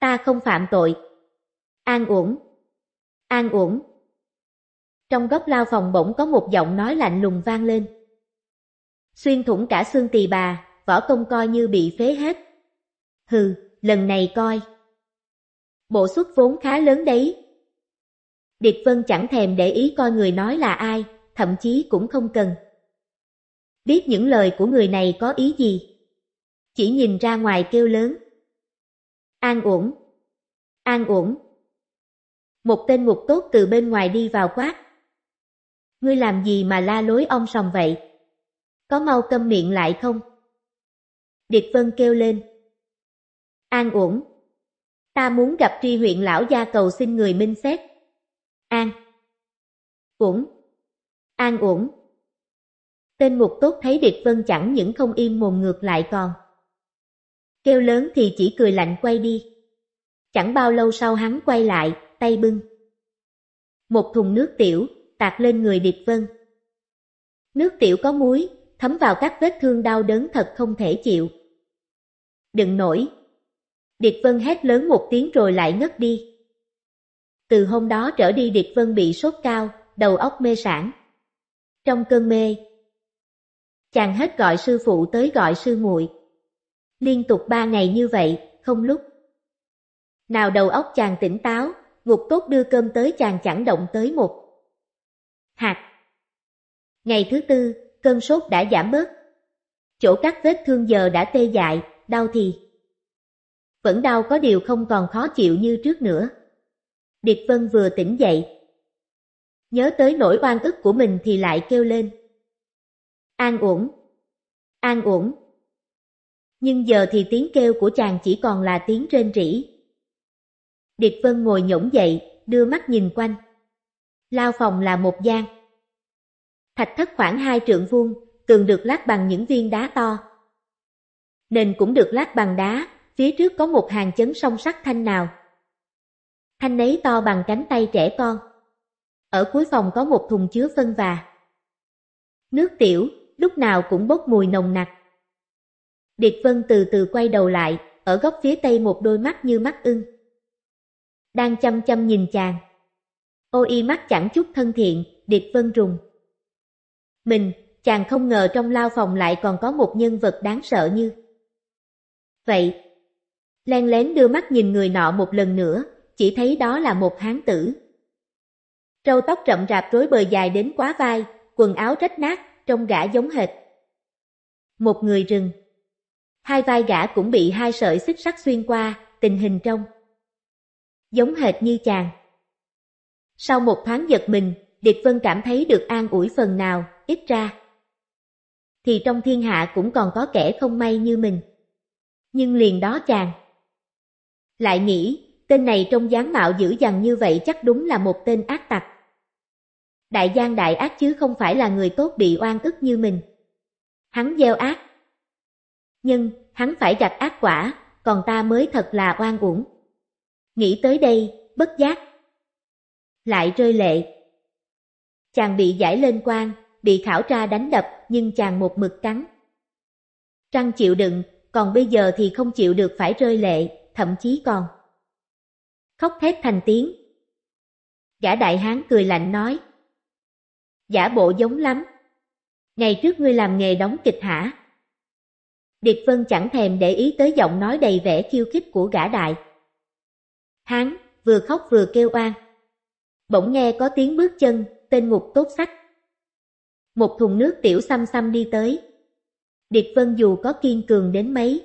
Ta không phạm tội. An ổn. An ổn. Trong góc lao phòng bỗng có một giọng nói lạnh lùng vang lên. Xuyên thủng cả xương tỳ bà, võ công coi như bị phế hết. Hừ, lần này coi. Bộ suất vốn khá lớn đấy. Điệp Vân chẳng thèm để ý coi người nói là ai, thậm chí cũng không cần. Biết những lời của người này có ý gì. Chỉ nhìn ra ngoài kêu lớn. An ổn An ổn Một tên ngục tốt từ bên ngoài đi vào quát. Ngươi làm gì mà la lối ông sòng vậy? Có mau câm miệng lại không? Điệp Vân kêu lên. An ổn. Ta muốn gặp tri huyện lão gia cầu xin người minh xét. An. Uổng. An ổn. Tên Mục tốt thấy Điệp Vân chẳng những không im mồm ngược lại còn. Kêu lớn thì chỉ cười lạnh quay đi. Chẳng bao lâu sau hắn quay lại, tay bưng. Một thùng nước tiểu, tạt lên người Điệp Vân. Nước tiểu có muối, thấm vào các vết thương đau đớn thật không thể chịu. Đừng nổi. Điệp Vân hét lớn một tiếng rồi lại ngất đi. Từ hôm đó trở đi Điệp Vân bị sốt cao, đầu óc mê sản. Trong cơn mê, chàng hết gọi sư phụ tới gọi sư muội. Liên tục ba ngày như vậy, không lúc. Nào đầu óc chàng tỉnh táo, ngục tốt đưa cơm tới chàng chẳng động tới một hạt. Ngày thứ tư, cơn sốt đã giảm bớt. Chỗ các vết thương giờ đã tê dại, đau thì. Vẫn đau có điều không còn khó chịu như trước nữa. Điệp Vân vừa tỉnh dậy. Nhớ tới nỗi oan ức của mình thì lại kêu lên. An ổn. An ổn. Nhưng giờ thì tiếng kêu của chàng chỉ còn là tiếng rên rỉ. Điệp Vân ngồi nhổng dậy, đưa mắt nhìn quanh. Lao phòng là một gian. Thạch thất khoảng hai trượng vuông, tường được lát bằng những viên đá to. Nền cũng được lát bằng đá, phía trước có một hàng chấn song sắt thanh nào. Thanh nấy to bằng cánh tay trẻ con. Ở cuối phòng có một thùng chứa phân và. Nước tiểu, lúc nào cũng bốc mùi nồng nặc. Điệt Vân từ từ quay đầu lại, ở góc phía tây một đôi mắt như mắt ưng. Đang chăm chăm nhìn chàng. Ô y mắt chẳng chút thân thiện, Điệp Vân Rùng. Mình, chàng không ngờ trong lao phòng lại còn có một nhân vật đáng sợ như. Vậy, len lén đưa mắt nhìn người nọ một lần nữa, chỉ thấy đó là một hán tử. Râu tóc rậm rạp rối bời dài đến quá vai, quần áo rách nát, trông gã giống hệt. Một người rừng. Hai vai gã cũng bị hai sợi xích sắt xuyên qua, tình hình trong. Giống hệt như chàng. Sau một thoáng giật mình, Điệp Vân cảm thấy được an ủi phần nào, ít ra. Thì trong thiên hạ cũng còn có kẻ không may như mình. Nhưng liền đó chàng. Lại nghĩ, tên này trong dáng mạo dữ dằn như vậy chắc đúng là một tên ác tặc. Đại gian đại ác chứ không phải là người tốt bị oan ức như mình. Hắn gieo ác. Nhưng, hắn phải gặt ác quả, còn ta mới thật là oan uổng. Nghĩ tới đây, bất giác, lại rơi lệ. Chàng bị giải lên quan, bị khảo tra đánh đập nhưng chàng một mực cắn. Răng chịu đựng, còn bây giờ thì không chịu được phải rơi lệ, thậm chí còn khóc thét thành tiếng. Gã đại hán cười lạnh nói, giả bộ giống lắm. Ngày trước ngươi làm nghề đóng kịch hả? Điệp Vân chẳng thèm để ý tới giọng nói đầy vẻ khiêu khích của gã đại. Hán vừa khóc vừa kêu oan. Bỗng nghe có tiếng bước chân, tên ngục tốt sách. Một thùng nước tiểu xăm xăm đi tới. Điệp Vân dù có kiên cường đến mấy,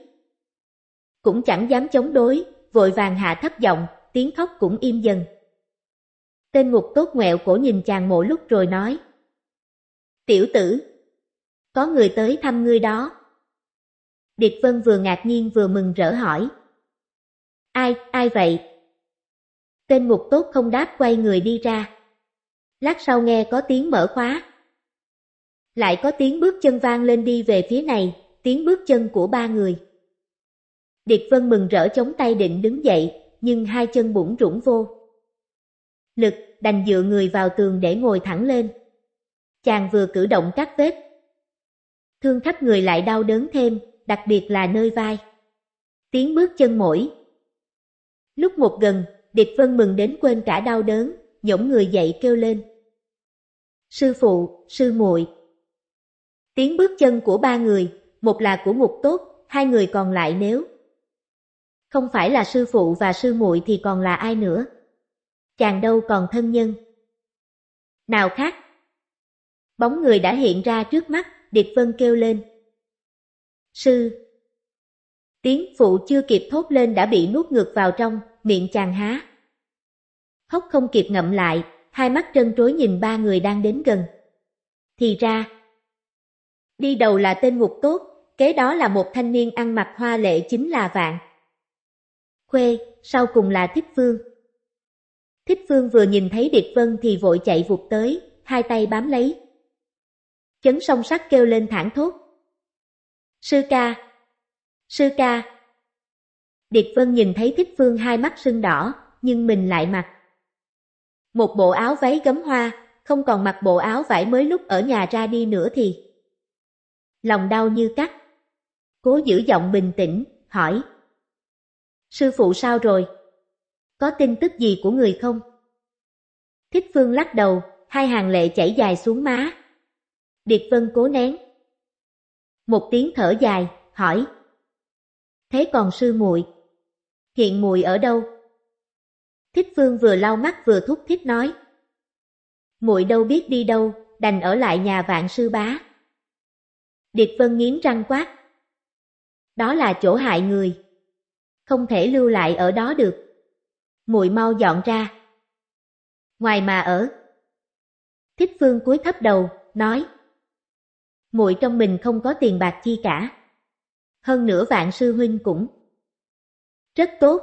cũng chẳng dám chống đối, vội vàng hạ thấp giọng, tiếng khóc cũng im dần. Tên ngục tốt ngoẹo cổ nhìn chàng mỗi lúc rồi nói. Tiểu tử, có người tới thăm ngươi đó. Điệp Vân vừa ngạc nhiên vừa mừng rỡ hỏi. Ai, ai vậy? Tên mục tốt không đáp quay người đi ra. Lát sau nghe có tiếng mở khóa. Lại có tiếng bước chân vang lên đi về phía này, tiếng bước chân của ba người. Điệt Vân mừng rỡ chống tay định đứng dậy, nhưng hai chân bủng rủng vô. Lực đành dựa người vào tường để ngồi thẳng lên. Chàng vừa cử động các vết. Thương khắp người lại đau đớn thêm, đặc biệt là nơi vai. Tiếng bước chân mỗi. Lúc một gần, Điệp Vân mừng đến quên cả đau đớn, nhổng người dậy kêu lên. Sư phụ, sư muội. Tiếng bước chân của ba người, một là của ngục tốt, hai người còn lại nếu không phải là sư phụ và sư muội thì còn là ai nữa? Chàng đâu còn thân nhân. Nào khác. Bóng người đã hiện ra trước mắt, Điệp Vân kêu lên. Sư. Tiếng phụ chưa kịp thốt lên đã bị nuốt ngược vào trong, miệng chàng há. Hốc không kịp ngậm lại, hai mắt trân trối nhìn ba người đang đến gần. Thì ra, đi đầu là tên ngục tốt, kế đó là một thanh niên ăn mặc hoa lệ chính là Vạn. Khuê, sau cùng là Thích Phương. Thích Phương vừa nhìn thấy Điệp Vân thì vội chạy vụt tới, hai tay bám lấy. Chấn song sắc kêu lên thảng thốt. Sư ca! Sư ca! Điệp Vân nhìn thấy Thích Phương hai mắt sưng đỏ, nhưng mình lại mặc. Một bộ áo váy gấm hoa, không còn mặc bộ áo vải mới lúc ở nhà ra đi nữa thì. Lòng đau như cắt. Cố giữ giọng bình tĩnh, hỏi. Sư phụ sao rồi? Có tin tức gì của người không? Thích Phương lắc đầu, hai hàng lệ chảy dài xuống má. Điệp Vân cố nén. Một tiếng thở dài, hỏi. Thế còn sư muội hiện muội ở đâu? Thích Phương vừa lau mắt vừa thúc thích nói. Muội đâu biết đi đâu, đành ở lại nhà vạn sư bá. Điệp Vân nghiến răng quát. Đó là chỗ hại người. Không thể lưu lại ở đó được. Muội mau dọn ra. Ngoài mà ở. Thích Phương cúi thấp đầu, nói. Muội trong mình không có tiền bạc chi cả. Hơn nữa vạn sư huynh cũng rất tốt.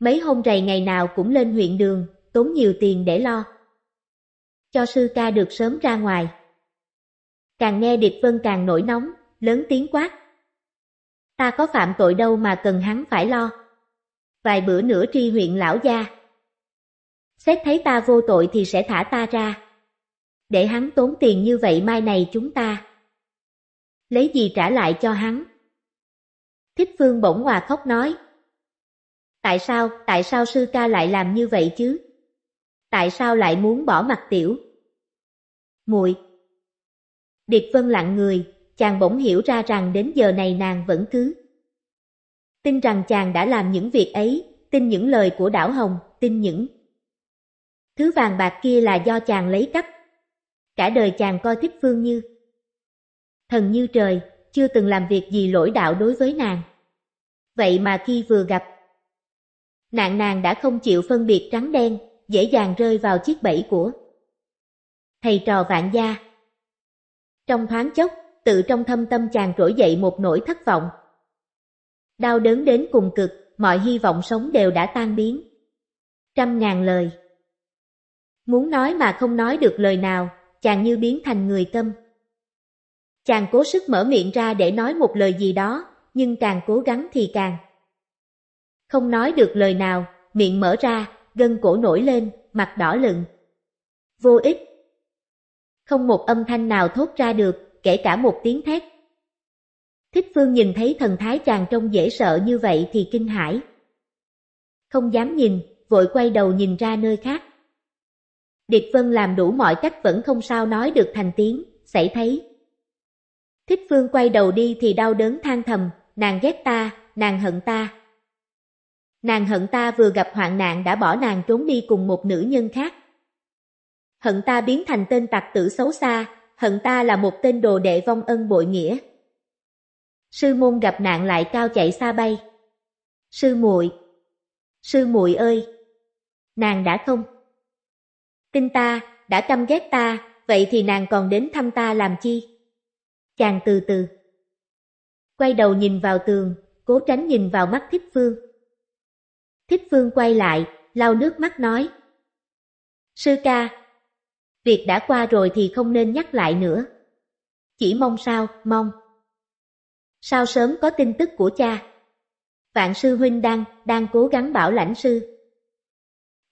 Mấy hôm rày ngày nào cũng lên huyện đường, tốn nhiều tiền để lo. Cho sư ca được sớm ra ngoài. Càng nghe Điệp Vân càng nổi nóng, lớn tiếng quát. Ta có phạm tội đâu mà cần hắn phải lo. Vài bữa nữa tri huyện lão gia. Xét thấy ta vô tội thì sẽ thả ta ra. Để hắn tốn tiền như vậy mai này chúng ta. Lấy gì trả lại cho hắn? Thích Phương bỗng hòa khóc nói. Tại sao, tại sao sư ca lại làm như vậy chứ? Tại sao lại muốn bỏ mặt tiểu? Muội. Điệp Vân lặng người, chàng bỗng hiểu ra rằng đến giờ này nàng vẫn cứ tin rằng chàng đã làm những việc ấy, tin những lời của đảo hồng, tin những thứ vàng bạc kia là do chàng lấy cắp. Cả đời chàng coi thích Phương Như. Thần như trời, chưa từng làm việc gì lỗi đạo đối với nàng. Vậy mà khi vừa gặp, Nạn nàng đã không chịu phân biệt trắng đen, dễ dàng rơi vào chiếc bẫy của thầy trò vạn gia. Trong thoáng chốc, tự trong thâm tâm chàng trỗi dậy một nỗi thất vọng. Đau đớn đến cùng cực, mọi hy vọng sống đều đã tan biến. Trăm ngàn lời. Muốn nói mà không nói được lời nào, chàng như biến thành người tâm. Chàng cố sức mở miệng ra để nói một lời gì đó, nhưng càng cố gắng thì càng không nói được lời nào, miệng mở ra, gân cổ nổi lên, mặt đỏ lừng. Vô ích. Không một âm thanh nào thốt ra được, kể cả một tiếng thét. Thích Phương nhìn thấy thần thái chàng trông dễ sợ như vậy thì kinh hãi. Không dám nhìn, vội quay đầu nhìn ra nơi khác. Điệp Vân làm đủ mọi cách vẫn không sao nói được thành tiếng, xảy thấy. Thích Phương quay đầu đi thì đau đớn than thầm, nàng ghét ta, nàng hận ta, Nàng hận ta vừa gặp hoạn nạn đã bỏ nàng trốn đi cùng một nữ nhân khác. Hận ta biến thành tên tặc tử xấu xa, hận ta là một tên đồ đệ vong ân bội nghĩa. Sư môn gặp nạn lại cao chạy xa bay. Sư muội, sư muội ơi, nàng đã không tin ta, đã căm ghét ta, vậy thì nàng còn đến thăm ta làm chi? Chàng từ từ quay đầu nhìn vào tường, cố tránh nhìn vào mắt Thích Phương. Thích Phương quay lại, lau nước mắt nói. Sư ca, việc đã qua rồi thì không nên nhắc lại nữa. Chỉ mong sao, mong. Sao sớm có tin tức của cha? Vạn sư huynh đang, đang cố gắng bảo lãnh sư.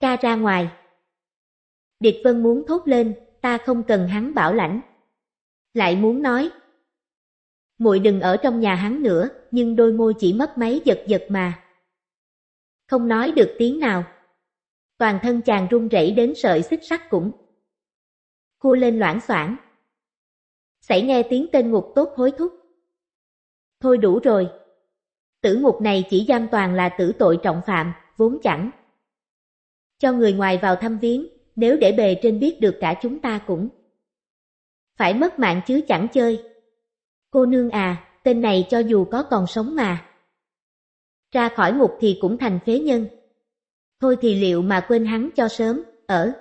Ca ra ngoài. Địch Vân muốn thốt lên, ta không cần hắn bảo lãnh. Lại muốn nói. Muội đừng ở trong nhà hắn nữa, nhưng đôi môi chỉ mất mấy giật giật mà không nói được tiếng nào. Toàn thân chàng run rẩy đến sợi xích sắt cũng. Cua lên loãng xoảng. Xảy nghe tiếng tên ngục tốt hối thúc. Thôi đủ rồi. Tử ngục này chỉ giam toàn là tử tội trọng phạm, vốn chẳng. Cho người ngoài vào thăm viếng, nếu để bề trên biết được cả chúng ta cũng. Phải mất mạng chứ chẳng chơi. Cô nương à, tên này cho dù có còn sống mà, ra khỏi ngục thì cũng thành phế nhân. Thôi thì liệu mà quên hắn cho sớm, ở.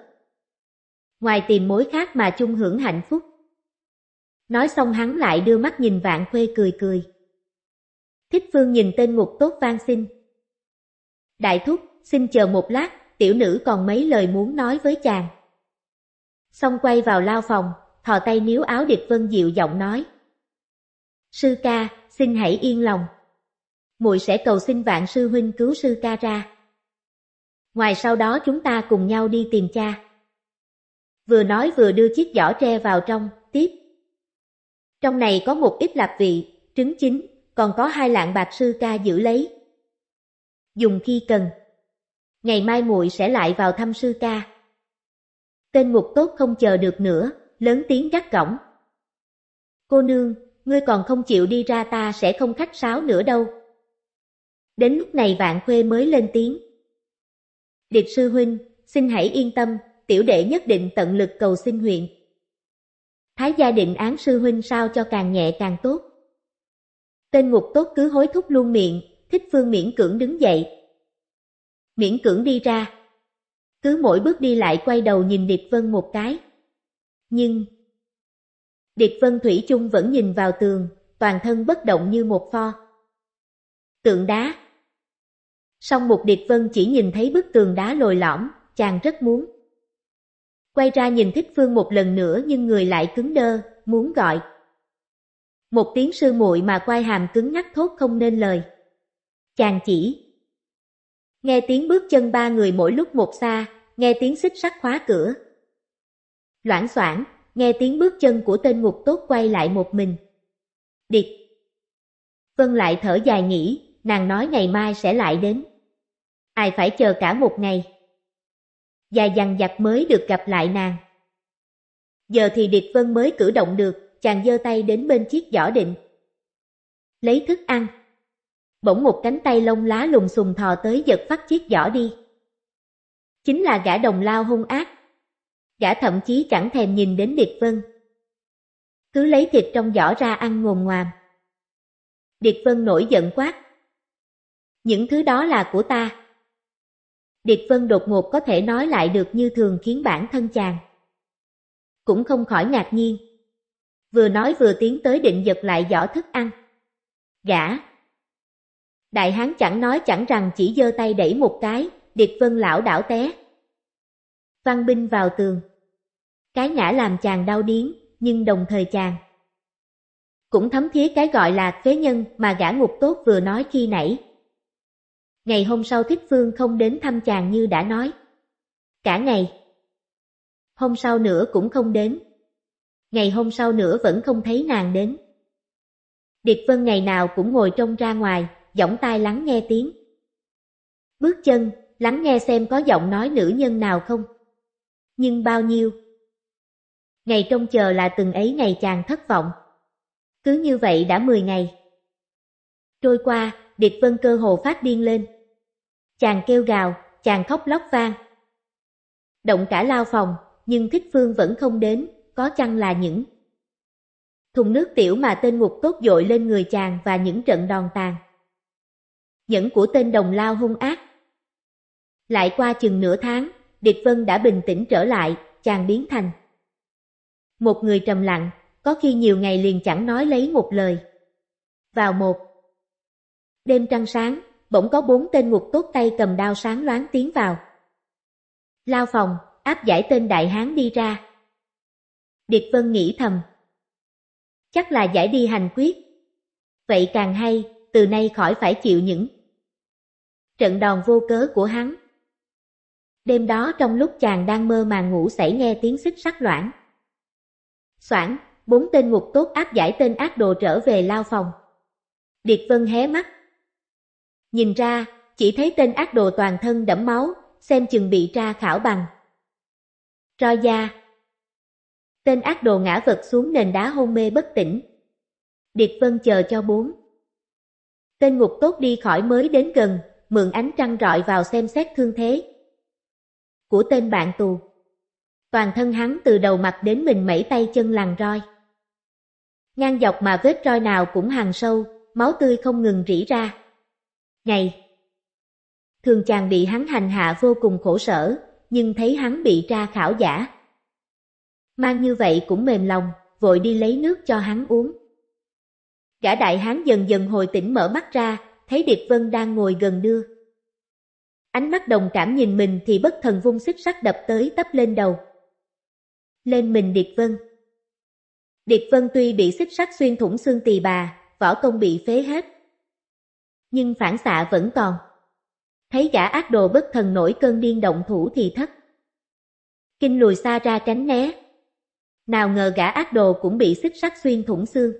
Ngoài tìm mối khác mà chung hưởng hạnh phúc. Nói xong hắn lại đưa mắt nhìn vạn khuê cười cười. Thích phương nhìn tên ngục tốt van xin. Đại thúc, xin chờ một lát, tiểu nữ còn mấy lời muốn nói với chàng. Xong quay vào lao phòng, thò tay níu áo địch vân dịu giọng nói. Sư ca, xin hãy yên lòng muội sẽ cầu xin vạn sư huynh cứu sư ca ra. Ngoài sau đó chúng ta cùng nhau đi tìm cha. Vừa nói vừa đưa chiếc giỏ tre vào trong, tiếp. Trong này có một ít lạp vị, trứng chín, còn có hai lạng bạc sư ca giữ lấy. Dùng khi cần. Ngày mai muội sẽ lại vào thăm sư ca. Tên ngục tốt không chờ được nữa, lớn tiếng gắt cổng. Cô nương, ngươi còn không chịu đi ra ta sẽ không khách sáo nữa đâu. Đến lúc này vạn khuê mới lên tiếng. Điệp sư huynh, xin hãy yên tâm, tiểu đệ nhất định tận lực cầu xin huyện. Thái gia định án sư huynh sao cho càng nhẹ càng tốt. Tên ngục tốt cứ hối thúc luôn miệng, thích phương miễn cưỡng đứng dậy. Miễn cưỡng đi ra. Cứ mỗi bước đi lại quay đầu nhìn Điệp Vân một cái. Nhưng... Điệp Vân Thủy chung vẫn nhìn vào tường, toàn thân bất động như một pho. Tượng đá, Song Mục điệp Vân chỉ nhìn thấy bức tường đá lồi lõm, chàng rất muốn. Quay ra nhìn Thích Phương một lần nữa nhưng người lại cứng đơ, muốn gọi. Một tiếng sư muội mà quay hàm cứng ngắc thốt không nên lời. Chàng chỉ. Nghe tiếng bước chân ba người mỗi lúc một xa, nghe tiếng xích sắt khóa cửa. Loãng xoảng, nghe tiếng bước chân của tên ngục tốt quay lại một mình. điệp Vân lại thở dài nghĩ, nàng nói ngày mai sẽ lại đến ai phải chờ cả một ngày. dài dằn vặt mới được gặp lại nàng. Giờ thì Điệt Vân mới cử động được, chàng giơ tay đến bên chiếc giỏ định. Lấy thức ăn. Bỗng một cánh tay lông lá lùng xùng thò tới giật phát chiếc giỏ đi. Chính là gã đồng lao hung ác. Gã thậm chí chẳng thèm nhìn đến Điệt Vân. Cứ lấy thịt trong giỏ ra ăn ngồm ngoàm. Điệt Vân nổi giận quát. Những thứ đó là của ta. Điệp Vân đột ngột có thể nói lại được như thường khiến bản thân chàng. Cũng không khỏi ngạc nhiên. Vừa nói vừa tiến tới định giật lại giỏ thức ăn. Gã. Đại hán chẳng nói chẳng rằng chỉ giơ tay đẩy một cái, Điệp Vân lão đảo té. Văn binh vào tường. Cái ngã làm chàng đau điến, nhưng đồng thời chàng. Cũng thấm thía cái gọi là phế nhân mà gã ngục tốt vừa nói khi nãy. Ngày hôm sau Thích Phương không đến thăm chàng như đã nói. Cả ngày. Hôm sau nữa cũng không đến. Ngày hôm sau nữa vẫn không thấy nàng đến. Điệp Vân ngày nào cũng ngồi trông ra ngoài, giỏng tai lắng nghe tiếng. Bước chân, lắng nghe xem có giọng nói nữ nhân nào không. Nhưng bao nhiêu? Ngày trông chờ là từng ấy ngày chàng thất vọng. Cứ như vậy đã 10 ngày. Trôi qua, Điệp Vân cơ hồ phát điên lên. Chàng kêu gào, chàng khóc lóc vang. Động cả lao phòng, nhưng thích phương vẫn không đến, có chăng là những thùng nước tiểu mà tên ngục tốt dội lên người chàng và những trận đòn tàn. Nhẫn của tên đồng lao hung ác. Lại qua chừng nửa tháng, Điệp Vân đã bình tĩnh trở lại, chàng biến thành. Một người trầm lặng, có khi nhiều ngày liền chẳng nói lấy một lời. Vào một đêm trăng sáng, bỗng có bốn tên ngục tốt tay cầm đao sáng loáng tiến vào. Lao phòng, áp giải tên đại hán đi ra. Điệt Vân nghĩ thầm. Chắc là giải đi hành quyết. Vậy càng hay, từ nay khỏi phải chịu những trận đòn vô cớ của hắn. Đêm đó trong lúc chàng đang mơ màng ngủ xảy nghe tiếng xích sắc loãng. Soảng, bốn tên ngục tốt áp giải tên ác đồ trở về lao phòng. Điệt Vân hé mắt, Nhìn ra, chỉ thấy tên ác đồ toàn thân đẫm máu, xem chừng bị tra khảo bằng. Roi da Tên ác đồ ngã vật xuống nền đá hôn mê bất tỉnh. Điệp Vân chờ cho bốn. Tên ngục tốt đi khỏi mới đến gần, mượn ánh trăng rọi vào xem xét thương thế. Của tên bạn tù. Toàn thân hắn từ đầu mặt đến mình mẩy tay chân lằn roi. Ngang dọc mà vết roi nào cũng hàng sâu, máu tươi không ngừng rỉ ra. Ngày Thường chàng bị hắn hành hạ vô cùng khổ sở, nhưng thấy hắn bị tra khảo giả. Mang như vậy cũng mềm lòng, vội đi lấy nước cho hắn uống. cả đại hán dần dần hồi tỉnh mở mắt ra, thấy Điệp Vân đang ngồi gần đưa. Ánh mắt đồng cảm nhìn mình thì bất thần vung xích sắc đập tới tấp lên đầu. Lên mình Điệp Vân. Điệp Vân tuy bị xích sắc xuyên thủng xương tỳ bà, võ công bị phế hết, nhưng phản xạ vẫn còn. Thấy gã ác đồ bất thần nổi cơn điên động thủ thì thất. Kinh lùi xa ra tránh né. Nào ngờ gã ác đồ cũng bị xích sắt xuyên thủng xương.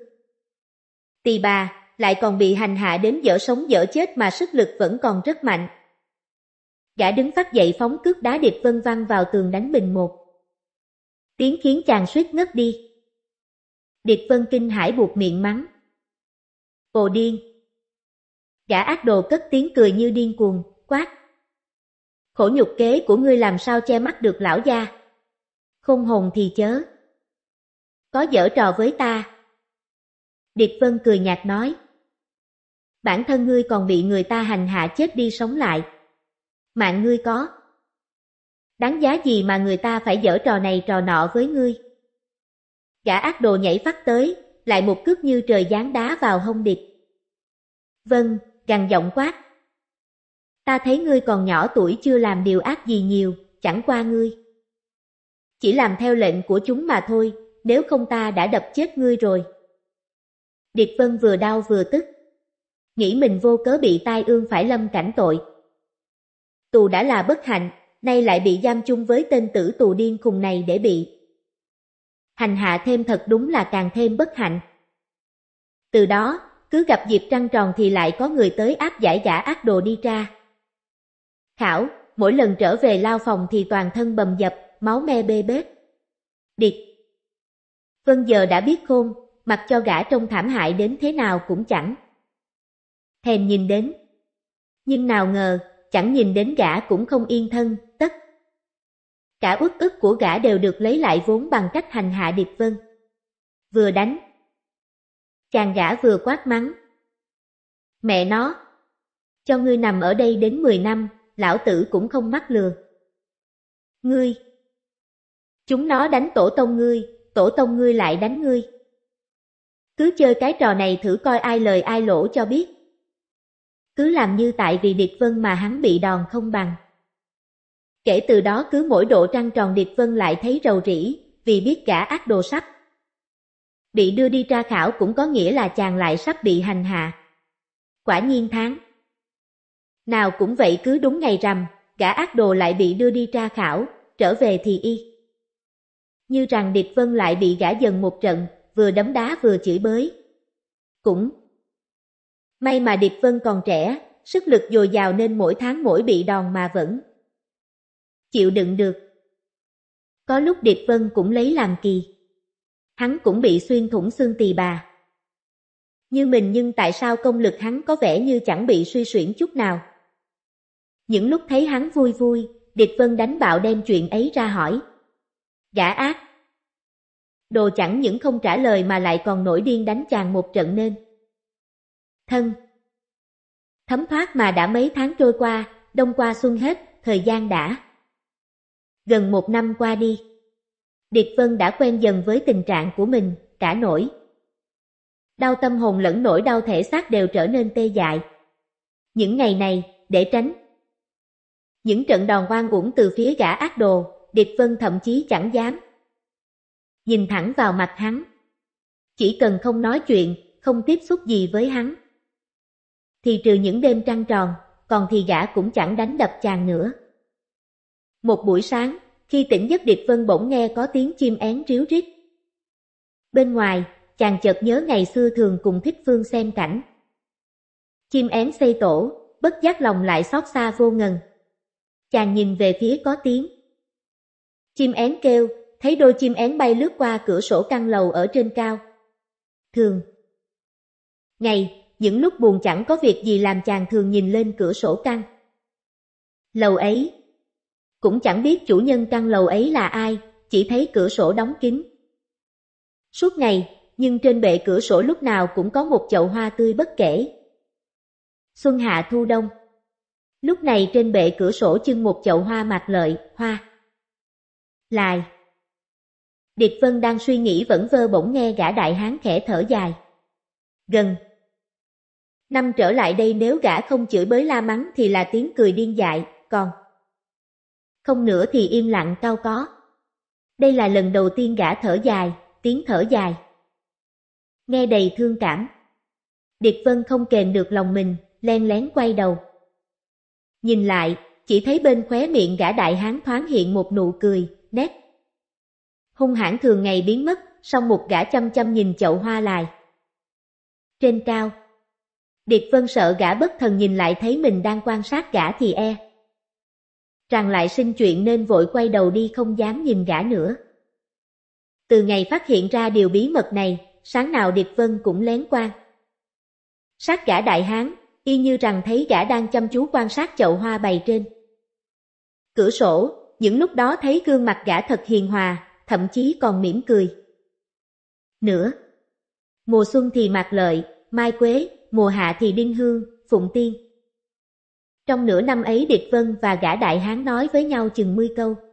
Tỳ bà, lại còn bị hành hạ đến dở sống dở chết mà sức lực vẫn còn rất mạnh. Gã đứng phát dậy phóng cước đá điệp vân văng vào tường đánh bình một. Tiếng khiến chàng suýt ngất đi. Điệp vân kinh hải buộc miệng mắng. Cô điên, Gã ác đồ cất tiếng cười như điên cuồng, quát. Khổ nhục kế của ngươi làm sao che mắt được lão gia? Không hồn thì chớ. Có dở trò với ta. Điệp Vân cười nhạt nói. Bản thân ngươi còn bị người ta hành hạ chết đi sống lại. Mạng ngươi có. Đáng giá gì mà người ta phải dở trò này trò nọ với ngươi? Gã ác đồ nhảy phát tới, lại một cước như trời giáng đá vào hông điệp. Vâng, gằn giọng quát. Ta thấy ngươi còn nhỏ tuổi chưa làm điều ác gì nhiều, chẳng qua ngươi. Chỉ làm theo lệnh của chúng mà thôi, nếu không ta đã đập chết ngươi rồi. Điệp Vân vừa đau vừa tức. Nghĩ mình vô cớ bị tai ương phải lâm cảnh tội. Tù đã là bất hạnh, nay lại bị giam chung với tên tử tù điên khùng này để bị. Hành hạ thêm thật đúng là càng thêm bất hạnh. Từ đó, cứ gặp dịp trăng tròn thì lại có người tới áp giải giả ác đồ đi ra. Khảo, mỗi lần trở về lao phòng thì toàn thân bầm dập, máu me bê bết. Điệt Vân giờ đã biết khôn, mặc cho gã trông thảm hại đến thế nào cũng chẳng. Thèm nhìn đến. Nhưng nào ngờ, chẳng nhìn đến gã cũng không yên thân, tất. Cả ước ức của gã đều được lấy lại vốn bằng cách hành hạ Điệp Vân. Vừa đánh, Chàng gã vừa quát mắng. Mẹ nó, cho ngươi nằm ở đây đến 10 năm, lão tử cũng không mắc lừa. Ngươi, chúng nó đánh tổ tông ngươi, tổ tông ngươi lại đánh ngươi. Cứ chơi cái trò này thử coi ai lời ai lỗ cho biết. Cứ làm như tại vì Điệp Vân mà hắn bị đòn không bằng. Kể từ đó cứ mỗi độ trăng tròn Điệp Vân lại thấy rầu rĩ, vì biết cả ác đồ sắp bị đưa đi tra khảo cũng có nghĩa là chàng lại sắp bị hành hạ. Quả nhiên tháng. Nào cũng vậy cứ đúng ngày rằm, gã ác đồ lại bị đưa đi tra khảo, trở về thì y. Như rằng Điệp Vân lại bị gã dần một trận, vừa đấm đá vừa chửi bới. Cũng. May mà Điệp Vân còn trẻ, sức lực dồi dào nên mỗi tháng mỗi bị đòn mà vẫn. Chịu đựng được. Có lúc Điệp Vân cũng lấy làm kỳ hắn cũng bị xuyên thủng xương tỳ bà. Như mình nhưng tại sao công lực hắn có vẻ như chẳng bị suy suyển chút nào. Những lúc thấy hắn vui vui, địch vân đánh bạo đem chuyện ấy ra hỏi. Gã ác! Đồ chẳng những không trả lời mà lại còn nổi điên đánh chàng một trận nên. Thân! Thấm thoát mà đã mấy tháng trôi qua, đông qua xuân hết, thời gian đã. Gần một năm qua đi. Điệt Vân đã quen dần với tình trạng của mình, cả nổi. Đau tâm hồn lẫn nỗi đau thể xác đều trở nên tê dại. Những ngày này, để tránh. Những trận đòn quan uổng từ phía gã ác đồ, Điệt Vân thậm chí chẳng dám. Nhìn thẳng vào mặt hắn. Chỉ cần không nói chuyện, không tiếp xúc gì với hắn. Thì trừ những đêm trăng tròn, còn thì gã cũng chẳng đánh đập chàng nữa. Một buổi sáng, khi tỉnh giấc Điệp Vân bỗng nghe có tiếng chim én ríu rít. Bên ngoài, chàng chợt nhớ ngày xưa thường cùng thích phương xem cảnh. Chim én xây tổ, bất giác lòng lại xót xa vô ngần. Chàng nhìn về phía có tiếng. Chim én kêu, thấy đôi chim én bay lướt qua cửa sổ căn lầu ở trên cao. Thường Ngày, những lúc buồn chẳng có việc gì làm chàng thường nhìn lên cửa sổ căn. Lầu ấy, cũng chẳng biết chủ nhân căn lầu ấy là ai, chỉ thấy cửa sổ đóng kín. Suốt ngày, nhưng trên bệ cửa sổ lúc nào cũng có một chậu hoa tươi bất kể. Xuân hạ thu đông Lúc này trên bệ cửa sổ trưng một chậu hoa mạc lợi, hoa. Lại Điệp Vân đang suy nghĩ vẫn vơ bỗng nghe gã đại hán khẽ thở dài. Gần Năm trở lại đây nếu gã không chửi bới la mắng thì là tiếng cười điên dại, còn không nữa thì im lặng cao có. Đây là lần đầu tiên gã thở dài, tiếng thở dài. Nghe đầy thương cảm. Điệp Vân không kềm được lòng mình, len lén quay đầu. Nhìn lại, chỉ thấy bên khóe miệng gã đại hán thoáng hiện một nụ cười, nét. Hung hãn thường ngày biến mất, sau một gã chăm chăm nhìn chậu hoa lại. Trên cao, Điệp Vân sợ gã bất thần nhìn lại thấy mình đang quan sát gã thì e. Rằng lại sinh chuyện nên vội quay đầu đi không dám nhìn gã nữa. Từ ngày phát hiện ra điều bí mật này, sáng nào Điệp Vân cũng lén quan. Sát gã đại hán, y như rằng thấy gã đang chăm chú quan sát chậu hoa bày trên. Cửa sổ, những lúc đó thấy gương mặt gã thật hiền hòa, thậm chí còn mỉm cười. Nữa, mùa xuân thì mạc lợi, mai quế, mùa hạ thì đinh hương, phụng tiên. Trong nửa năm ấy Điệt Vân và gã đại hán nói với nhau chừng 10 câu.